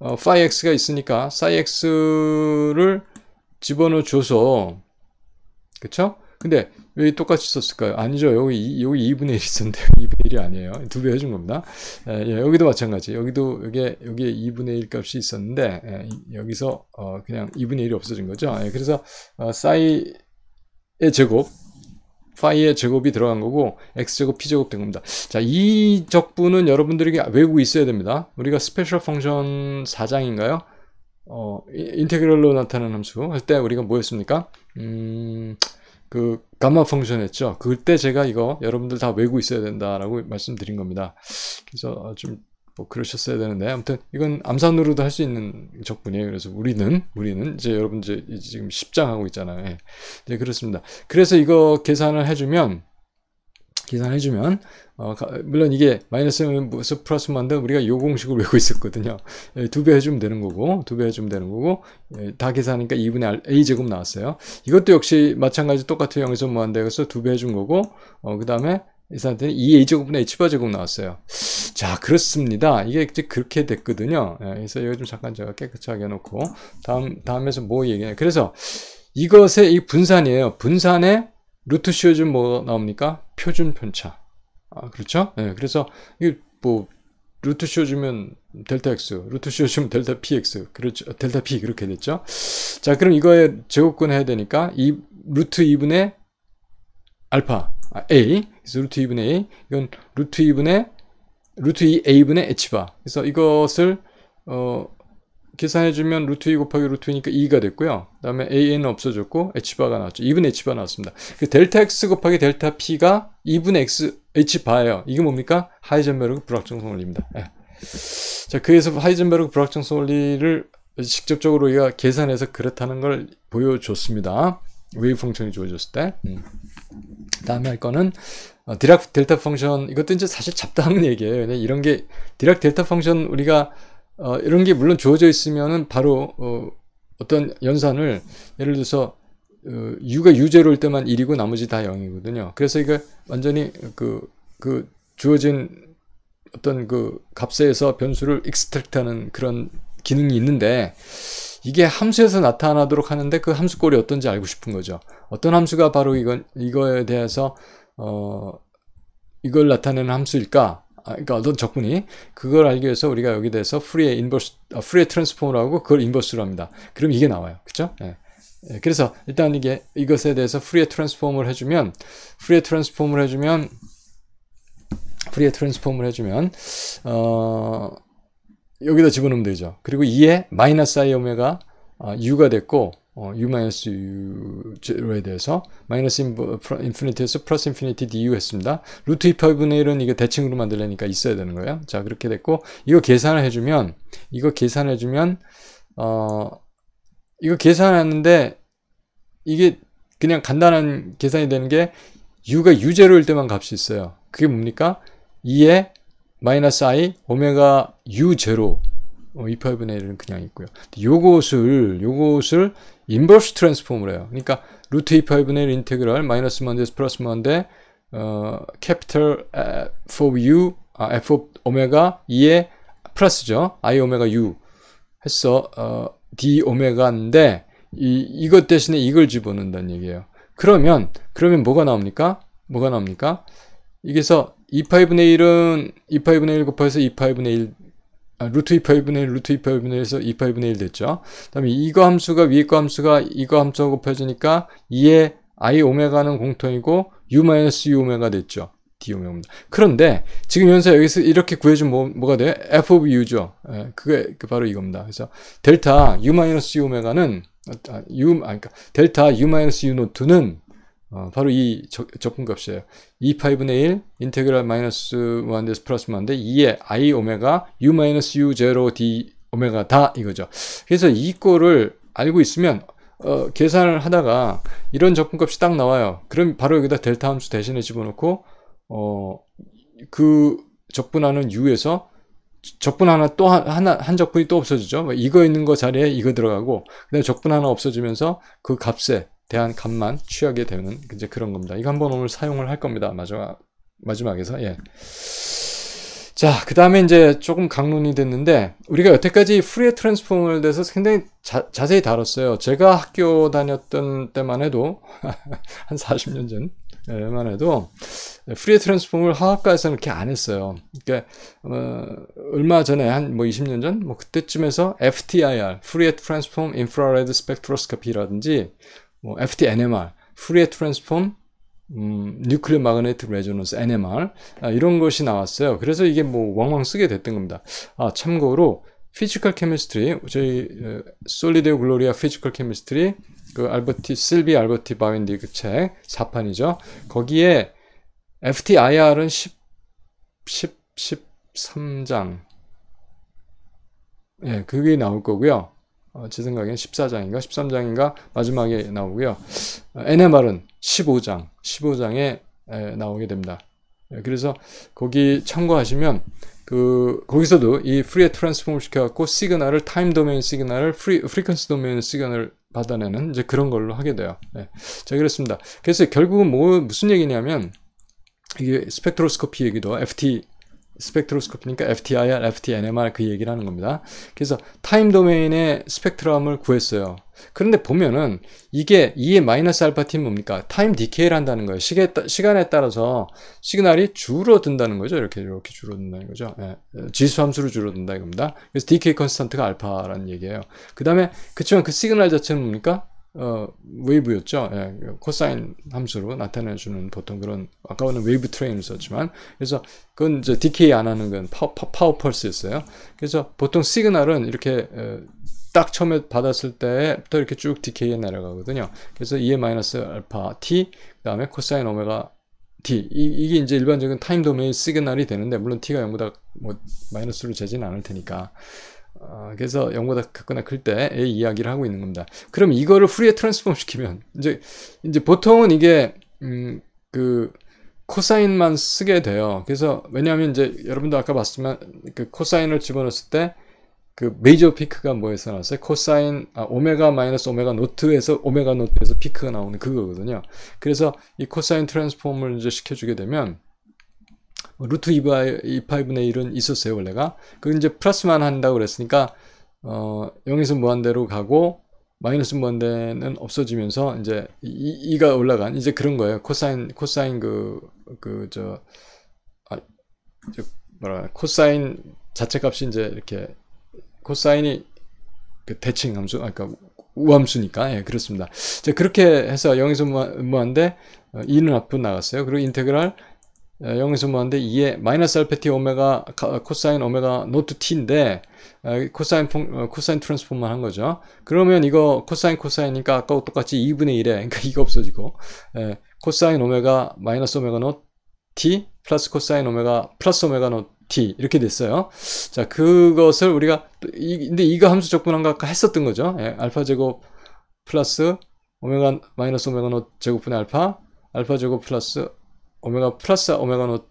어, 파이 x가 있으니까 사이 x를 집어넣어 줘서 그쵸? 근데 왜 똑같이 썼을까요? 아니죠. 여기, 여기 2분의 1이 있었는데 2분의 1이 아니에요. 두 배 해준 겁니다. 에, 예, 예, 여기도 마찬가지. 여기도, 여기에, 여기에 2분의 1 값이 있었는데, 에, 예, 여기서, 어, 그냥 2분의 1이 없어진 거죠. 에, 그래서, 어, 사이의 제곱, 파이의 제곱이 들어간 거고 x제곱 p제곱 된 겁니다. 자, 이 적분은 여러분들에게 외우고 있어야 됩니다. 우리가 스페셜 펑션 4장인가요? 어, 인테그럴로 나타나는 함수 할 때 우리가 뭐였습니까? 음, 그 감마 펑션 했죠. 그때 제가 이거 여러분들 다 외우고 있어야 된다라고 말씀드린 겁니다. 그래서 아, 좀뭐 그러셨어야 되는데 아무튼 이건 암산으로도 할 수 있는 적분이에요. 그래서 우리는 우리는 이제 여러분 이제 지금 10장 하고 있잖아요. 예. 네, 그렇습니다. 그래서 이거 계산을 해주면 계산해주면 어, 물론 이게 마이너스는 무슨 플러스만데 우리가 요 공식을 외우고 있었거든요. 예, 두배 해주면 되는 거고 두 배 해주면 되는 거고 예, 다 계산하니까 2분의 a 제곱 나왔어요. 이것도 역시 마찬가지 똑같은 영에서 뭐한다 해서 두 배 해준 거고 어, 그 다음에 이 상태는 2a제곱분의 h바 제곱 나왔어요. 자 그렇습니다. 이게 이제 그렇게 됐거든요. 예, 그래서 이거 좀 잠깐 제가 깨끗하게 해놓고 다음 다음에서 뭐 얘기해. 그래서 이것의 이 분산이에요. 분산의 루트 시워즈면뭐 나옵니까? 표준 편차. 아, 그렇죠? 네, 그래서 이게 뭐 루트 시워즈면 델타 x, 루트 시워즈면 델타 px, 그렇죠? 델타 p 그렇게 됐죠? 자, 그럼 이거에 제곱근 해야 되니까 이 루트 2분의 알파 아, a, 그래서 루트 2분의 a, 이건 루트 2분의 루트 2a분의 h바. 그래서 이것을 어 계산해주면 루트 2 곱하기 루트 2니까 2가 됐고요. 그 다음에 AN은 없어졌고 H바가 나왔죠. 2분의 H바 나왔습니다. 그 델타 X 곱하기 델타 P가 2분의 X, H바예요. 이게 뭡니까? 하이젠베르그 불확정성 원리입니다. 네. 자, 그에서 하이젠베르그 불확정성 원리를 직접적으로 우리가 계산해서 그렇다는 걸 보여줬습니다. 웨이브 펑션이 주어졌을 때. 음. 다음에 할 거는 어, 디락 델타 펑션 이것도 이제 사실 잡다한 얘기예요. 이런 게 디락 델타 펑션 우리가 어, 이런 게 물론 주어져 있으면은 바로 어, 어떤 연산을 예를 들어서 어, u가 유제로 일 때만 1이고 나머지 다 0이거든요. 그래서 이게 완전히 그, 그 주어진 어떤 그 값에서 변수를 익스트랙트하는 그런 기능이 있는데 이게 함수에서 나타나도록 하는데 그 함수 꼴이 어떤지 알고 싶은 거죠. 어떤 함수가 바로 이건 이거에 대해서 어 이걸 나타내는 함수일까? 아, 그러니까 어떤 적분이 그걸 알기 위해서 우리가 여기 대해서 프리의 인버스, 아, 프리의 트랜스폼을 하고 그걸 인버스로 합니다. 그럼 이게 나와요. 그렇죠? 예. 예. 그래서 일단 이게 이것에 대해서 프리의 트랜스폼을 해주면 프리의 트랜스폼을 해주면 프리의 트랜스폼을 해주면 어, 여기다 집어넣으면 되죠. 그리고 2에 마이너스 i 오메가 어, u가 됐고 어, u 마이너스 u에 대해서 마이너스 인피니티에서 플러스 인피니티 du 했습니다. 루트 2파이브의 1은 이게 대칭으로 만들려니까 있어야 되는 거예요. 자 그렇게 됐고 이거 계산을 해주면 이거 계산을 해주면 어 이거 계산하는데 이게 그냥 간단한 계산이 되는 게 u가 유제로일 때만 값이 있어요. 그게 뭡니까? 2에 마이너스 i 오메가 u 제로 어, 2 8분의 1은 그냥 있고요. 요것을 요것을 인버스 트랜스폼을 해요. 그러니까 루트 2 8분의 1인테그럴 마이너스 먼데스 플러스 먼데 어, 캐피털 f o u 아, f 오메가 2에 플러스죠. i 오메가 u 했어 어, d 오메가인데 이, 이것 대신에 이걸 집어넣는다는 얘기예요. 그러면 그러면 뭐가 나옵니까? 뭐가 나옵니까? 이게서 2파이분의 1은 2파이분의 1 곱해서 2파이분의 아, 루트 2파이브는 루트 2파이브에서 2파이브의 1 됐죠. 그 다음에 이거 함수가 위에 거 함수가 이거 함수하고 펴지니까 2의 i 오메가는 공통이고 u 마이너스 u 오메가 됐죠. d 오메가입니다. 그런데 지금 연사 여기서 이렇게 구해준 뭐, 뭐가 돼 f of u죠. 예, 그게 그 바로 이겁니다. 그래서 델타 u 마이너스 u 오메가는 아, 아 u 아 그러니까 델타 u 마이너스 u 노트는 어, 바로 이 적, 분값이에요. e 5분의 1 인테그랄 마이너스 1에서 플러스 1인데 2에 i 오메가 u 마이너스 u 제로 d 오메가 다 이거죠. 그래서 이 꼴을 알고 있으면 어, 계산을 하다가 이런 적분값이 딱 나와요. 그럼 바로 여기다 델타 함수 대신에 집어넣고 어, 그 적분하는 u에서 적분 하나 또 하나, 한 적분이 또 없어지죠. 뭐 이거 있는 거 자리에 이거 들어가고, 그 다음에 적분 하나 없어지면서 그 값에 대한 값만 취하게 되는 이제 그런 겁니다. 이거 한번 오늘 사용을 할 겁니다. 마지막, 마지막에서. 예. 자, 그 다음에 이제 조금 강론이 됐는데, 우리가 여태까지 프리의 트랜스폼을 대해서 굉장히 자, 세히 다뤘어요. 제가 학교 다녔던 때만 해도, 한 40년 전, 예, 만 해도, 프리의 트랜스폼을 화학과에서는 이렇게 안 했어요. 그러니까, 어, 얼마 전에, 한뭐 20년 전? 뭐 그때쯤에서 FTIR, 프리의 트랜스폼 인프라레드 스펙트로스코피라든지, 뭐 FT-NMR, Fourier Transform, 음, Nuclear Magnetic Resonance, NMR 아, 이런 것이 나왔어요. 그래서 이게 뭐 왕왕 쓰게 됐던 겁니다. 아 참고로 Physical Chemistry, 저희 솔리데오 글로리아 Physical Chemistry 그 알버티 실비 알버티 바윈디 그 책 4판이죠. 거기에 FTIR은 10 10 13장 예, 그게 나올 거고요. 어, 제 생각엔 14장인가 13장인가 마지막에 나오고요. 어, n m r 은 15장, 15장에 나오게 됩니다. 예, 그래서 거기 참고하시면 그 거기서도 이 프리에 트랜스폼을 시켜갖고 시그널을 타임 도메인 시그널을 프리 프리퀀스 도메인 시그널을 받아내는 이제 그런 걸로 하게 돼요. 네. 자 그렇습니다. 그래서 결국은 뭐 무슨 얘기냐면 이게 스펙트로스코피 얘기도 FT 스펙트로스코피니까 FTIR, FTNMR 네 그 얘기를 하는 겁니다. 그래서 타임 도메인의 스펙트럼을 구했어요. 그런데 보면은 이게 2의 마이너스 알파 팀 뭡니까? 타임 디케이를 한다는 거예요. 시계, 시간에 따라서 시그널이 줄어든다는 거죠. 이렇게 이렇게 줄어든다는 거죠. 예, 지수 함수로 줄어든다 이겁니다. 그래서 디케이 컨스턴트가 알파라는 얘기예요. 그 다음에 그치만 그 시그널 자체는 뭡니까? 어, 웨이브였죠. 예, 코사인 함수로 나타내주는 보통 그런 아까는 웨이브 트레인을 썼지만 그래서 그건 이제 디케이 안 하는 건 파워, 파워 펄스였어요. 그래서 보통 시그널은 이렇게 에, 어, 딱 처음에 받았을 때부터 이렇게 쭉 디케이에 내려가거든요 그래서 e 마이너스 알파 t 그다음에 코사인 오메가 t 이, 게 이제 일반적인 타임 도메인 시그널이 되는데 물론 t가 0보다 뭐 마이너스로 재진 않을 테니까 아, 그래서 영보다크거나클때 A 이야기를 하고 있는 겁니다. 그럼 이거를 풀이에 트랜스폼 시키면 이제 이제 보통은 이게 음, 그 코사인만 쓰게 돼요. 그래서 왜냐하면 이제 여러분도 아까 봤지만 그 코사인을 집어넣었을 때 그 메이저 피크가 뭐에서 나왔어요? 코사인 아, 오메가 마이너스 오메가 노트에서 오메가 노트에서 피크가 나오는 그거거든요. 그래서 이 코사인 트랜스폼을 이제 시켜주게 되면 루트 2파이브의 1은 있었어요 원래가 그 이제 플러스만 한다고 그랬으니까 어 0에서 무한대로 가고 마이너스 무한대는 없어지면서 이제 2, 가 올라간 이제 그런 거예요 코사인 코사인 그 그저 아, 뭐라 코사인 자체 값이 이제 이렇게 코사인이 그 대칭 함수 아까 그러니까 우함수니까 예 그렇습니다 자 그렇게 해서 0에서 무한대 2는 어, 앞으로 나갔어요 그리고 인테그랄 예, 영인수모한데 2에 마이너스 알파티 오메가 코사인 오메가 노트 t인데 예, 코사인 어, 코사인 트랜스폼만 한 거죠. 그러면 이거 코사인 코사인이니까 아까와 똑같이 2분의 1에 그러니까 이거 없어지고 에, 예, 코사인 오메가 마이너스 오메가 노트 t 플러스 코사인 오메가 플러스 오메가 노트 t 이렇게 됐어요. 자 그것을 우리가 이, 근데 이거 함수 적분한거 아까 했었던 거죠. 에, 알파 제곱 플러스 오메가 마이너스 오메가 노트 제곱분의 알파 알파 제곱 플러스 오메가 플러스 오메가 노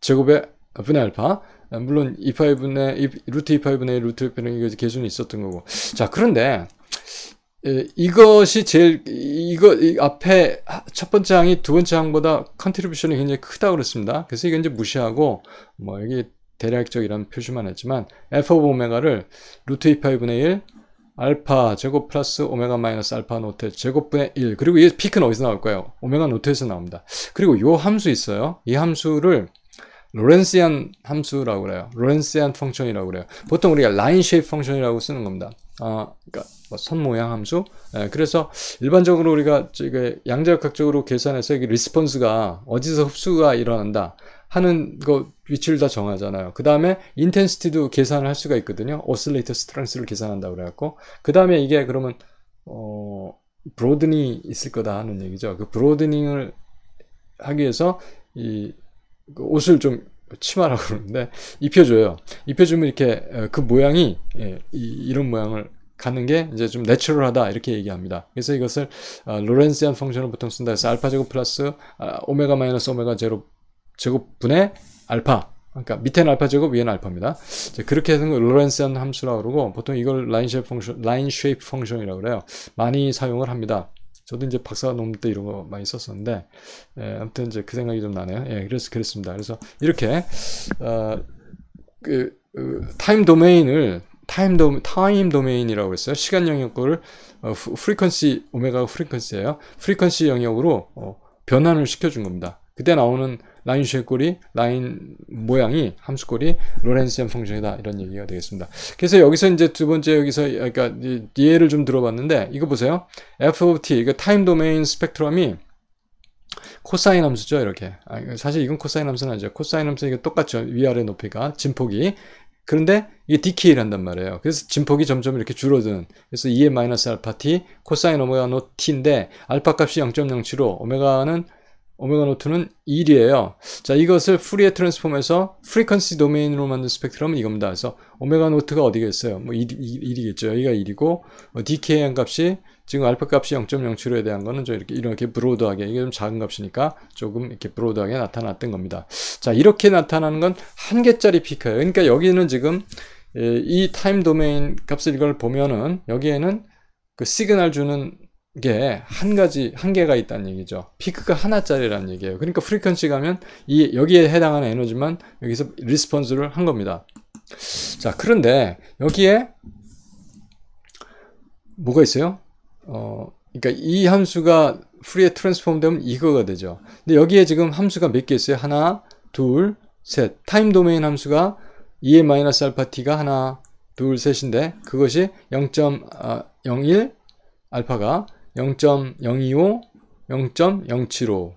제곱의 분의 알파 물론 2파이분의 루트 2파이분의 루트 1이그 계수는 있었던 거고 자 그런데 에, 이것이 제일 이거 이 앞에 첫 번째 항이 두 번째 항보다 컨트리뷰션이 굉장히 크다 그랬습니다. 그래서 이건 이제 무시하고 뭐 여기 대략적 이라는 표시만 했지만 f 오메가를 루트 2파이분의 1 알파 제곱 플러스 오메가 마이너스 알파 노트 제곱분의 1 그리고 이 피크는 어디서 나올까요? 오메가 노트에서 나옵니다. 그리고 요 함수 있어요. 이 함수를 로렌시안 함수라고 그래요. 로렌시안 펑션이라고 그래요. 보통 우리가 라인 쉐입 펑션이라고 쓰는 겁니다. 아, 그러니까 뭐선 모양 함수. 네, 그래서 일반적으로 우리가 양자역학적으로 계산해서 이 리스폰스가 어디서 흡수가 일어난다. 하는 거 위치를 다 정하잖아요. 그 다음에 인텐시티도 계산을 할 수가 있거든요. 오실레이터 스트렝스를 계산한다고 그래갖고 그 다음에 이게 그러면 어 브로드닝이 있을 거다 하는 얘기죠. 그 브로드닝을 하기 위해서 이그 옷을 좀 치마라고 그러는데 입혀줘요. 입혀주면 이렇게 어, 그 모양이 예, 이, 런 모양을 가는게 이제 좀 내추럴하다 이렇게 얘기합니다. 그래서 이것을 아, 로렌스안 펑션을 보통 쓴다 해서 알파 제곱 플러스 아, 오메가 마이너스 오메가 제로 제곱분의 알파 그러니까 밑에는 알파 제곱 위에는 알파입니다 자, 그렇게 되는 걸 로렌센 함수라고 그러고 보통 이걸 라인 쉐입 펑션 라인 쉐입 펑션이라고 그래요 많이 사용을 합니다 저도 이제 박사 논문 때 이런 거 많이 썼었는데 예, 아무튼 이제 그 생각이 좀 나네요 예 그래서 그랬습니다 그래서 이렇게 어, 그, 그 타임 도메인을 타임 도 타임 도메인이라고 했어요. 시간 영역을 어, 프리퀀시 오메가 프리퀀시예요. 프리퀀시 영역으로 어, 변환을 시켜준 겁니다. 그때 나오는 라인 쉐꼬리 라인 모양이 함수꼬리 로렌스젠 펑션이다 이런 얘기가 되겠습니다. 그래서 여기서 이제 두 번째 여기서 그러니까 예를 좀 들어봤는데 이거 보세요. f of t 이거 타임 도메인 스펙트럼이 코사인 함수죠 이렇게 아, 사실 이건 코사인 함수는 아니죠 코사인 함수 이거 똑같죠 위아래 높이가 진폭이 그런데 이게 디케이란단 말이에요. 그래서 진폭이 점점 이렇게 줄어드는 그래서 2의 마이너스 알파 t 코사인 오메가 노 t인데 알파 값이 0.07로 오메가는 오메가 노트는 1이에요. 자, 이것을 프리에 트랜스폼해서 프리퀀시 도메인으로 만든 스펙트럼은 이겁니다. 그래서 오메가 노트가 어디겠어요? 뭐 1, 1, 이겠죠 여기가 1이고 어, 뭐 DKN 값이 지금 알파 값이 0.07에 대한 거는 저 이렇게 이렇게 브로드하게 이게 좀 작은 값이니까 조금 이렇게 브로드하게 나타났던 겁니다. 자, 이렇게 나타나는 건 한 개짜리 피크예요. 그러니까 여기는 지금 예, 이 타임 도메인 값을 이걸 보면은 여기에는 그 시그널 주는 이게한 가지 한계가 있다는 얘기죠. 피크가 하나짜리라는 얘기예요. 그러니까 프리퀀시 가면 이 여기에 해당하는 에너지만 여기서 리스폰스를 한 겁니다. 자, 그런데 여기에 뭐가 있어요? 어, 그러니까 이 함수가 프리에 트랜스폼 되면 이거가 되죠. 근데 여기에 지금 함수가 몇 개 있어요? 하나, 둘, 셋. 타임 도메인 함수가 2의 마이너스 알파 t가 하나, 둘, 셋인데 그것이 0.01 아, 알파가 0.025, 0.075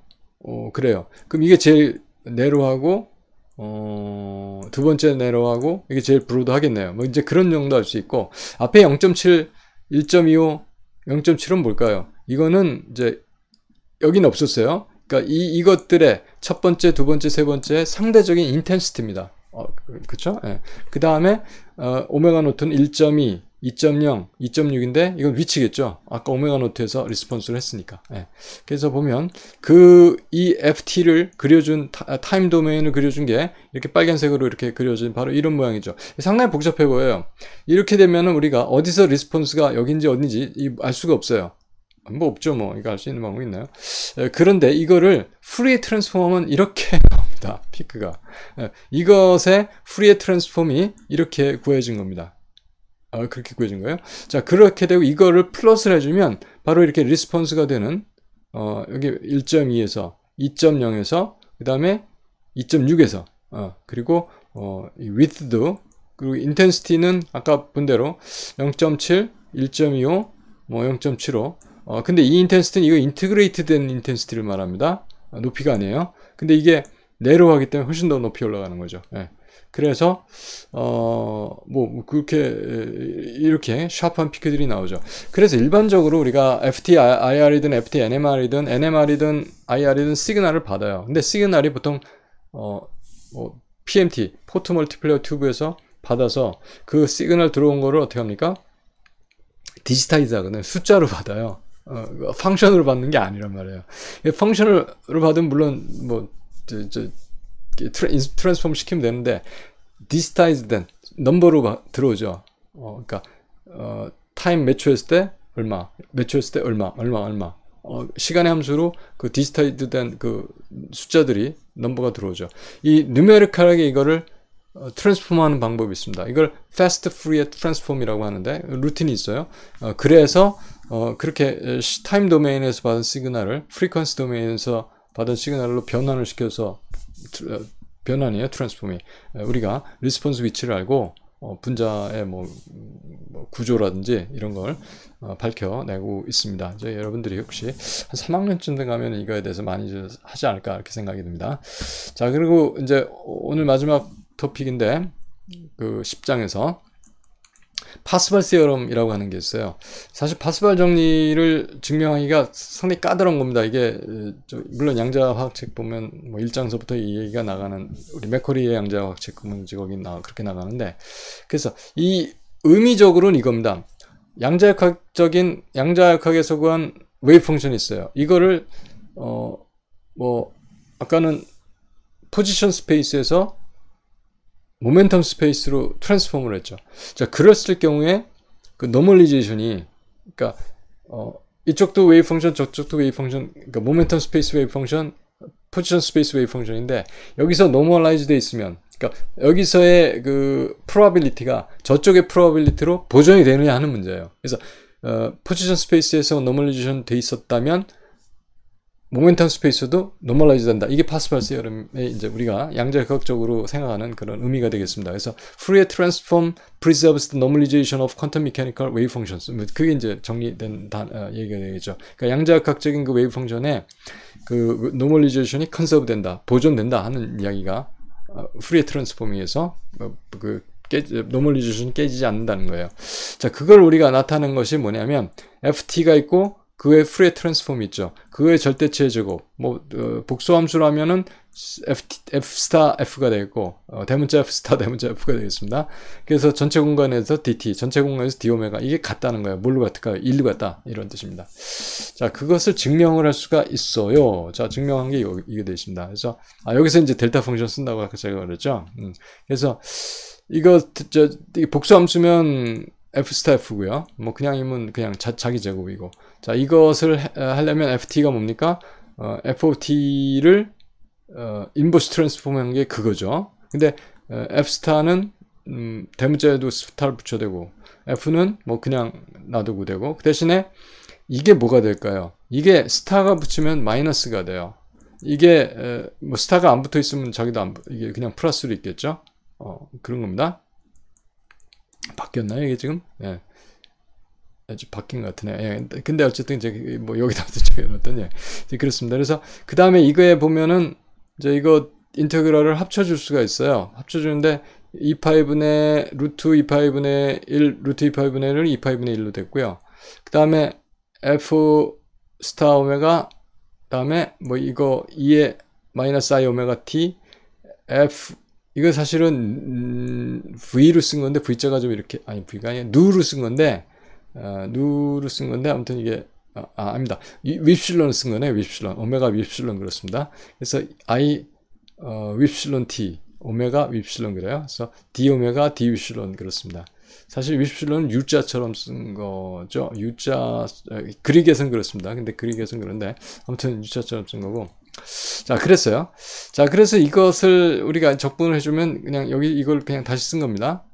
어, 그래요. 그럼 이게 제일 내로하고 어, 두 번째 내로하고 이게 제일 브로드 하겠네요. 뭐 이제 그런 정도 할 수 있고 앞에 0.7, 1.25, 0.7은 뭘까요? 이거는 이제 여긴 없었어요. 그러니까 이 이것들의 첫 번째, 두 번째, 세 번째 상대적인 인텐시티입니다. 어, 그렇죠? 예. 그 다음에 어, 오메가 노트는 1.2, 2.0, 2.6인데 이건 위치겠죠. 아까 오메가 노트에서 리스폰스를 했으니까. 예. 그래서 보면 그 이 FT를 그려준 타, 아, 임 도메인을 그려준 게 이렇게 빨간색으로 이렇게 그려진 바로 이런 모양이죠. 상당히 복잡해 보여요. 이렇게 되면은 우리가 어디서 리스폰스가 여기인지 어딘지 알 수가 없어요. 뭐 없죠 뭐 이거 알 수 있는 방법이 있나요? 예, 그런데 이거를 프리 트랜스폼은 이렇게 나옵니다 피크가 예, 이것의 프리의 트랜스폼이 이렇게 구해진 겁니다 아, 그렇게 구해진 거예요. 자, 그렇게 되고 이거를 플러스를 해주면 바로 이렇게 리스폰스가 되는 어, 여기 1.2에서 2.0에서 그 다음에 2.6에서 어, 그리고 어, 이 width도 그리고 intensity는 아까 본 대로 0.7, 1.25, 뭐 0.75. 어, 근데 이 intensity는 이거 i n t 인테그레이트된 intensity를 말합니다. 아, 높이가 아니에요. 근데 이게 내려가기 때문에 훨씬 더 높이 올라가는 거죠. 예. 그래서 어 뭐 그렇게 이렇게 샤프한 피크들이 나오죠. 그래서 일반적으로 우리가 FTIR이든 FTNMR이든 NMR이든 IR이든 시그널을 받아요. 근데 시그널이 보통 어뭐 PMT 포트 멀티플레어 튜브에서 받아서 그 시그널 들어온 거를 어떻게 합니까? 디지타이즈 하거든요. 숫자로 받아요. 어, 펑션으로 그 받는 게 아니란 말이에요. 펑션으로 받으면 물론 뭐 저, 저, 트랜스폼 시키면 되는데 디스타이즈된 넘버로 들어오죠. 어, 그러니까 어, 타임 매초했을 때 얼마, 매초했을 때 얼마, 얼마, 얼마. 어, 시간의 함수로 그 디스타이드된 그 숫자들이 넘버가 들어오죠. 이 누메리컬하게 이거를 어, 트랜스폼하는 방법이 있습니다. 이걸 fast free transform이라고 하는데 루틴이 있어요. 어, 그래서 어, 그렇게 타임 도메인에서 받은 시그널을 프리퀀스 도메인에서 받은 시그널로 변환을 시켜서 어, 변환이에요. 트랜스폼이. 우리가 리스폰스 위치를 알고 어, 분자의 뭐, 뭐, 구조라든지 이런 걸 어, 밝혀내고 있습니다. 저희 여러분들이 혹시 한 3학년쯤 가면 이거에 대해서 많이 하지 않을까 이렇게 생각이 듭니다. 자 그리고 이제 오늘 마지막 토픽인데 그 10장에서 파스발 세어럼이라고 하는 게 있어요. 사실 파스발 정리를 증명하기가 상당히 까다로운 겁니다. 이게 물론 양자화학책 보면 뭐 1장서부터 이 얘기가 나가는 우리 메커리의 양자화학책 보면 거기 나 그렇게 나가는데 그래서 이 의미적으로는 이겁니다. 양자역학적인 양자역학에 서구한 웨이 펑션이 있어요. 이거를 어 뭐 아까는 포지션 스페이스에서 모멘텀 스페이스로 트랜스폼을 했죠. 자, 그랬을 경우에 그 노멀리제이션이 그러니까 어, 이쪽도 웨이브 펑션, 저쪽도 웨이브 펑션, 그러니까 모멘텀 스페이스 웨이브 펑션, 포지션 스페이스 웨이브 펑션인데 여기서 노멀라이즈 돼 있으면 그러니까 여기서의 그 프로바빌리티가 저쪽의 프로바빌리티로 보존이 되느냐 하는 문제예요. 그래서 어, 포지션 스페이스에서 노멀리제이션 돼 있었다면 모멘텀 스페이스도 노멀라이즈 된다. 이게 파스칼 스여름에 이제 우리가 양자역학적으로 생각하는 그런 의미가 되겠습니다. 그래서 f r e e transform preserves the normalization of quantum mechanical wave functions. 뭐 그게 이제 정리된 단, 어, 얘기가 되겠죠. 그러니까 양자역학적인 그 웨이브 펑션에 그 노멀리제이션이 컨셉브 된다, 보존된다 하는 이야기가 어, f r e e transform에서 어, 그 깨, 노멀리제이션 깨지지 않는다는 거예요. 자, 그걸 우리가 나타낸 것이 뭐냐면 FT가 있고 그의 프레 트랜스폼 있죠. 그의 절대체 제곱. 뭐 어, 복수함수라면은 f, f 스타 f가 되겠고 어, 대문자 f 스타 대문자 f가 되겠습니다. 그래서 전체 공간에서 dt 전체 공간에서 d 오메가 이게 같다는 거예요. 뭘로 같을까요? 1로 같다 이런 뜻입니다. 자 그것을 증명을 할 수가 있어요. 자 증명한 게 요, 이게 되십니다. 그래서 아, 여기서 이제 델타 펑션 쓴다고 아까 제가 그랬죠. 음, 그래서 이거 저, 복수함수면 f 스타 f 고요뭐 그냥이면 그냥 자, 자기 제곱이고. 자 이것을 어, 하려면 ft가 뭡니까? 어, f o t를 어, 인버스 트랜스폼한 게 그거죠. 근데 어, f 스타는 음, 대문자에도 스타를 붙여야 되고 f는 뭐 그냥 놔두고 되고 그 대신에 이게 뭐가 될까요? 이게 스타가 붙이면 마이너스가 돼요. 이게 에, 뭐 스타가 안 붙어 있으면 자기도 안 이게 그냥 플러스로 있겠죠. 어, 그런 겁니다. 바뀌었나요 이게 지금? 예. 아주 바뀐 것 같으네요. 예. 근데 어쨌든 이제 그 뭐 여기다 저기 어떤 예. 그렇습니다. 그래서 그 다음에 이거에 보면은 이제 이거 인테그럴을 합쳐줄 수가 있어요. 합쳐주는데 2파이분의 루트 2파이분의 1 루트 2파이분의 1을 2파이분의 1로 됐고요. 그 다음에 f 스타 오메가 그 다음에 뭐 이거 2에 마이너스 i 오메가 t f 이거 사실은 음, V로 쓴 건데 V자가 좀 이렇게 아니 V가 아니라 누로 쓴 건데 어, 누로 쓴 건데 아무튼 이게 아, 아 아닙니다 윕실론쓴 거네 윕실론 오메가 윕실론 그렇습니다 그래서 I 어, 윕실론 T 오메가 윕실론 그래요 그래서 D 오메가 D 윕실론 그렇습니다 사실 윕실론은 U자처럼 쓴 거죠 U자 어, 그리에선 그렇습니다 근데 그리에선 그런데 아무튼 U자처럼 쓴 거고 자, 그랬어요. 자, 그래서 이것을 우리가 적분을 해주면 그냥 여기 이걸 그냥 다시 쓴 겁니다.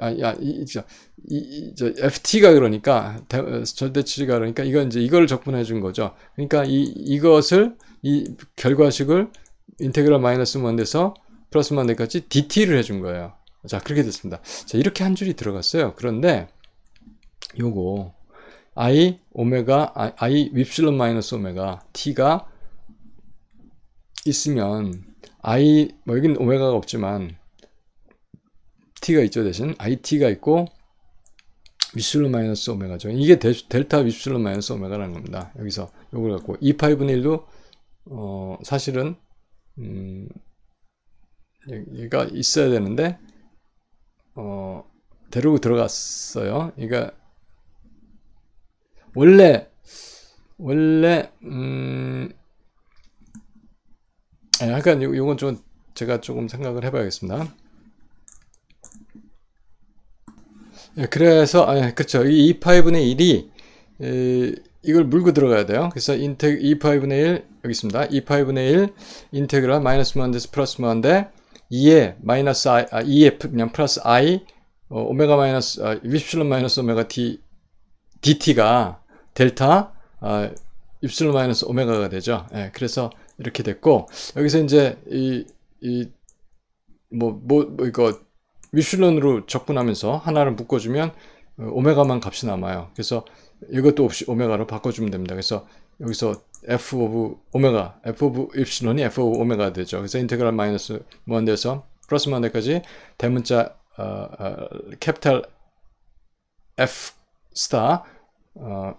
아, 야, 이, 저, 이, 저, FT가 그러니까, 어, 절대치가 그러니까, 이건 이제 이걸 적분해 준 거죠. 그러니까 이, 이것을, 이 결과식을 인테그럴 마이너스 1에서 플러스 1까지 DT를 해 준 거예요. 자, 그렇게 됐습니다. 자, 이렇게 한 줄이 들어갔어요. 그런데, 요거, I, 오메가, 아, I 윕실론 마이너스 오메가, T가 있으면 i 뭐 여기는 오메가가 없지만 t가 있죠 대신 it가 있고 미술로 마이너스 오메가죠. 이게 델, 델타 미술로 마이너스 오메가라는 겁니다. 여기서 요걸 갖고 2 5분의 1도 어, 사실은 음, 얘가 있어야 되는데 어, 데리고 들어갔어요. 그러니까 원래 원래 음, 약간이건좀 예, 제가 조금 생각을 해봐야겠습니다. 예, 그래서 아, 예, 그렇죠. 이2파이 1이 에, 이걸 물고 들어가야 돼요. 그래서 인텍 2파이분의 1 여기 있습니다. 2파이분의 1 인테그랄 마이너스 무한대에서 플러스 무한대 2에 마이너스 i 아, 2에 그냥 플러스 i 어, 오메가 마이너스 아, 윕실론 마이너스 오메가 t dt가 델타 아, 윕실론 마이너스 오메가가 되죠. 예, 그래서 이렇게 됐고 여기서 이제 이 이 뭐뭐 뭐, 이거 미슐론으로 접근하면서 하나를 묶어주면 어, 오메가만 값이 남아요. 그래서 이것도 없이 오메가로 바꿔주면 됩니다. 그래서 여기서 f 오브 오메가, f 오브 입실론이 f 오브 오메가 되죠. 그래서 인테그랄 마이너스 무한대에서 플러스 무한대까지 대문자 어, 어, 캐피탈 f 스타 어,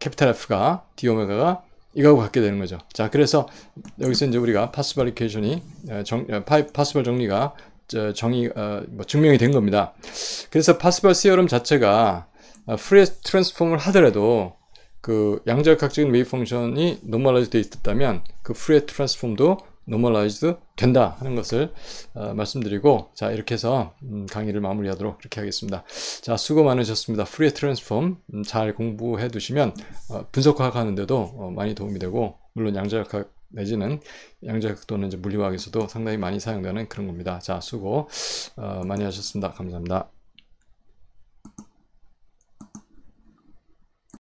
캐피탈 f가 d 오메가가 이거하고 갖게 되는 거죠. 자, 그래서 여기서 이제 우리가 파스벌 리케이션이 어, 정, 어, 파스벌 정리가 정의 어, 뭐 증명이 된 겁니다. 그래서 파스벌 시어럼 자체가 프리 트랜스폼을 하더라도 그 양자역학적인 웨이 펑션이 노멀라이즈 되어 있었다면 그프리 트랜스폼도 노멀라이즈 된다 하는 것을 어, 말씀드리고 자 이렇게 해서 음, 강의를 마무리하도록 이렇게 하겠습니다. 자 수고 많으셨습니다. 프리의 트랜스폼 음, 잘 공부해 두시면 어, 분석학 하는데도 어, 많이 도움이 되고 물론 양자역학 내지는 양자역 학 또는 이제 물리학에서도 상당히 많이 사용되는 그런 겁니다. 자 수고 어, 많이 하셨습니다. 감사합니다.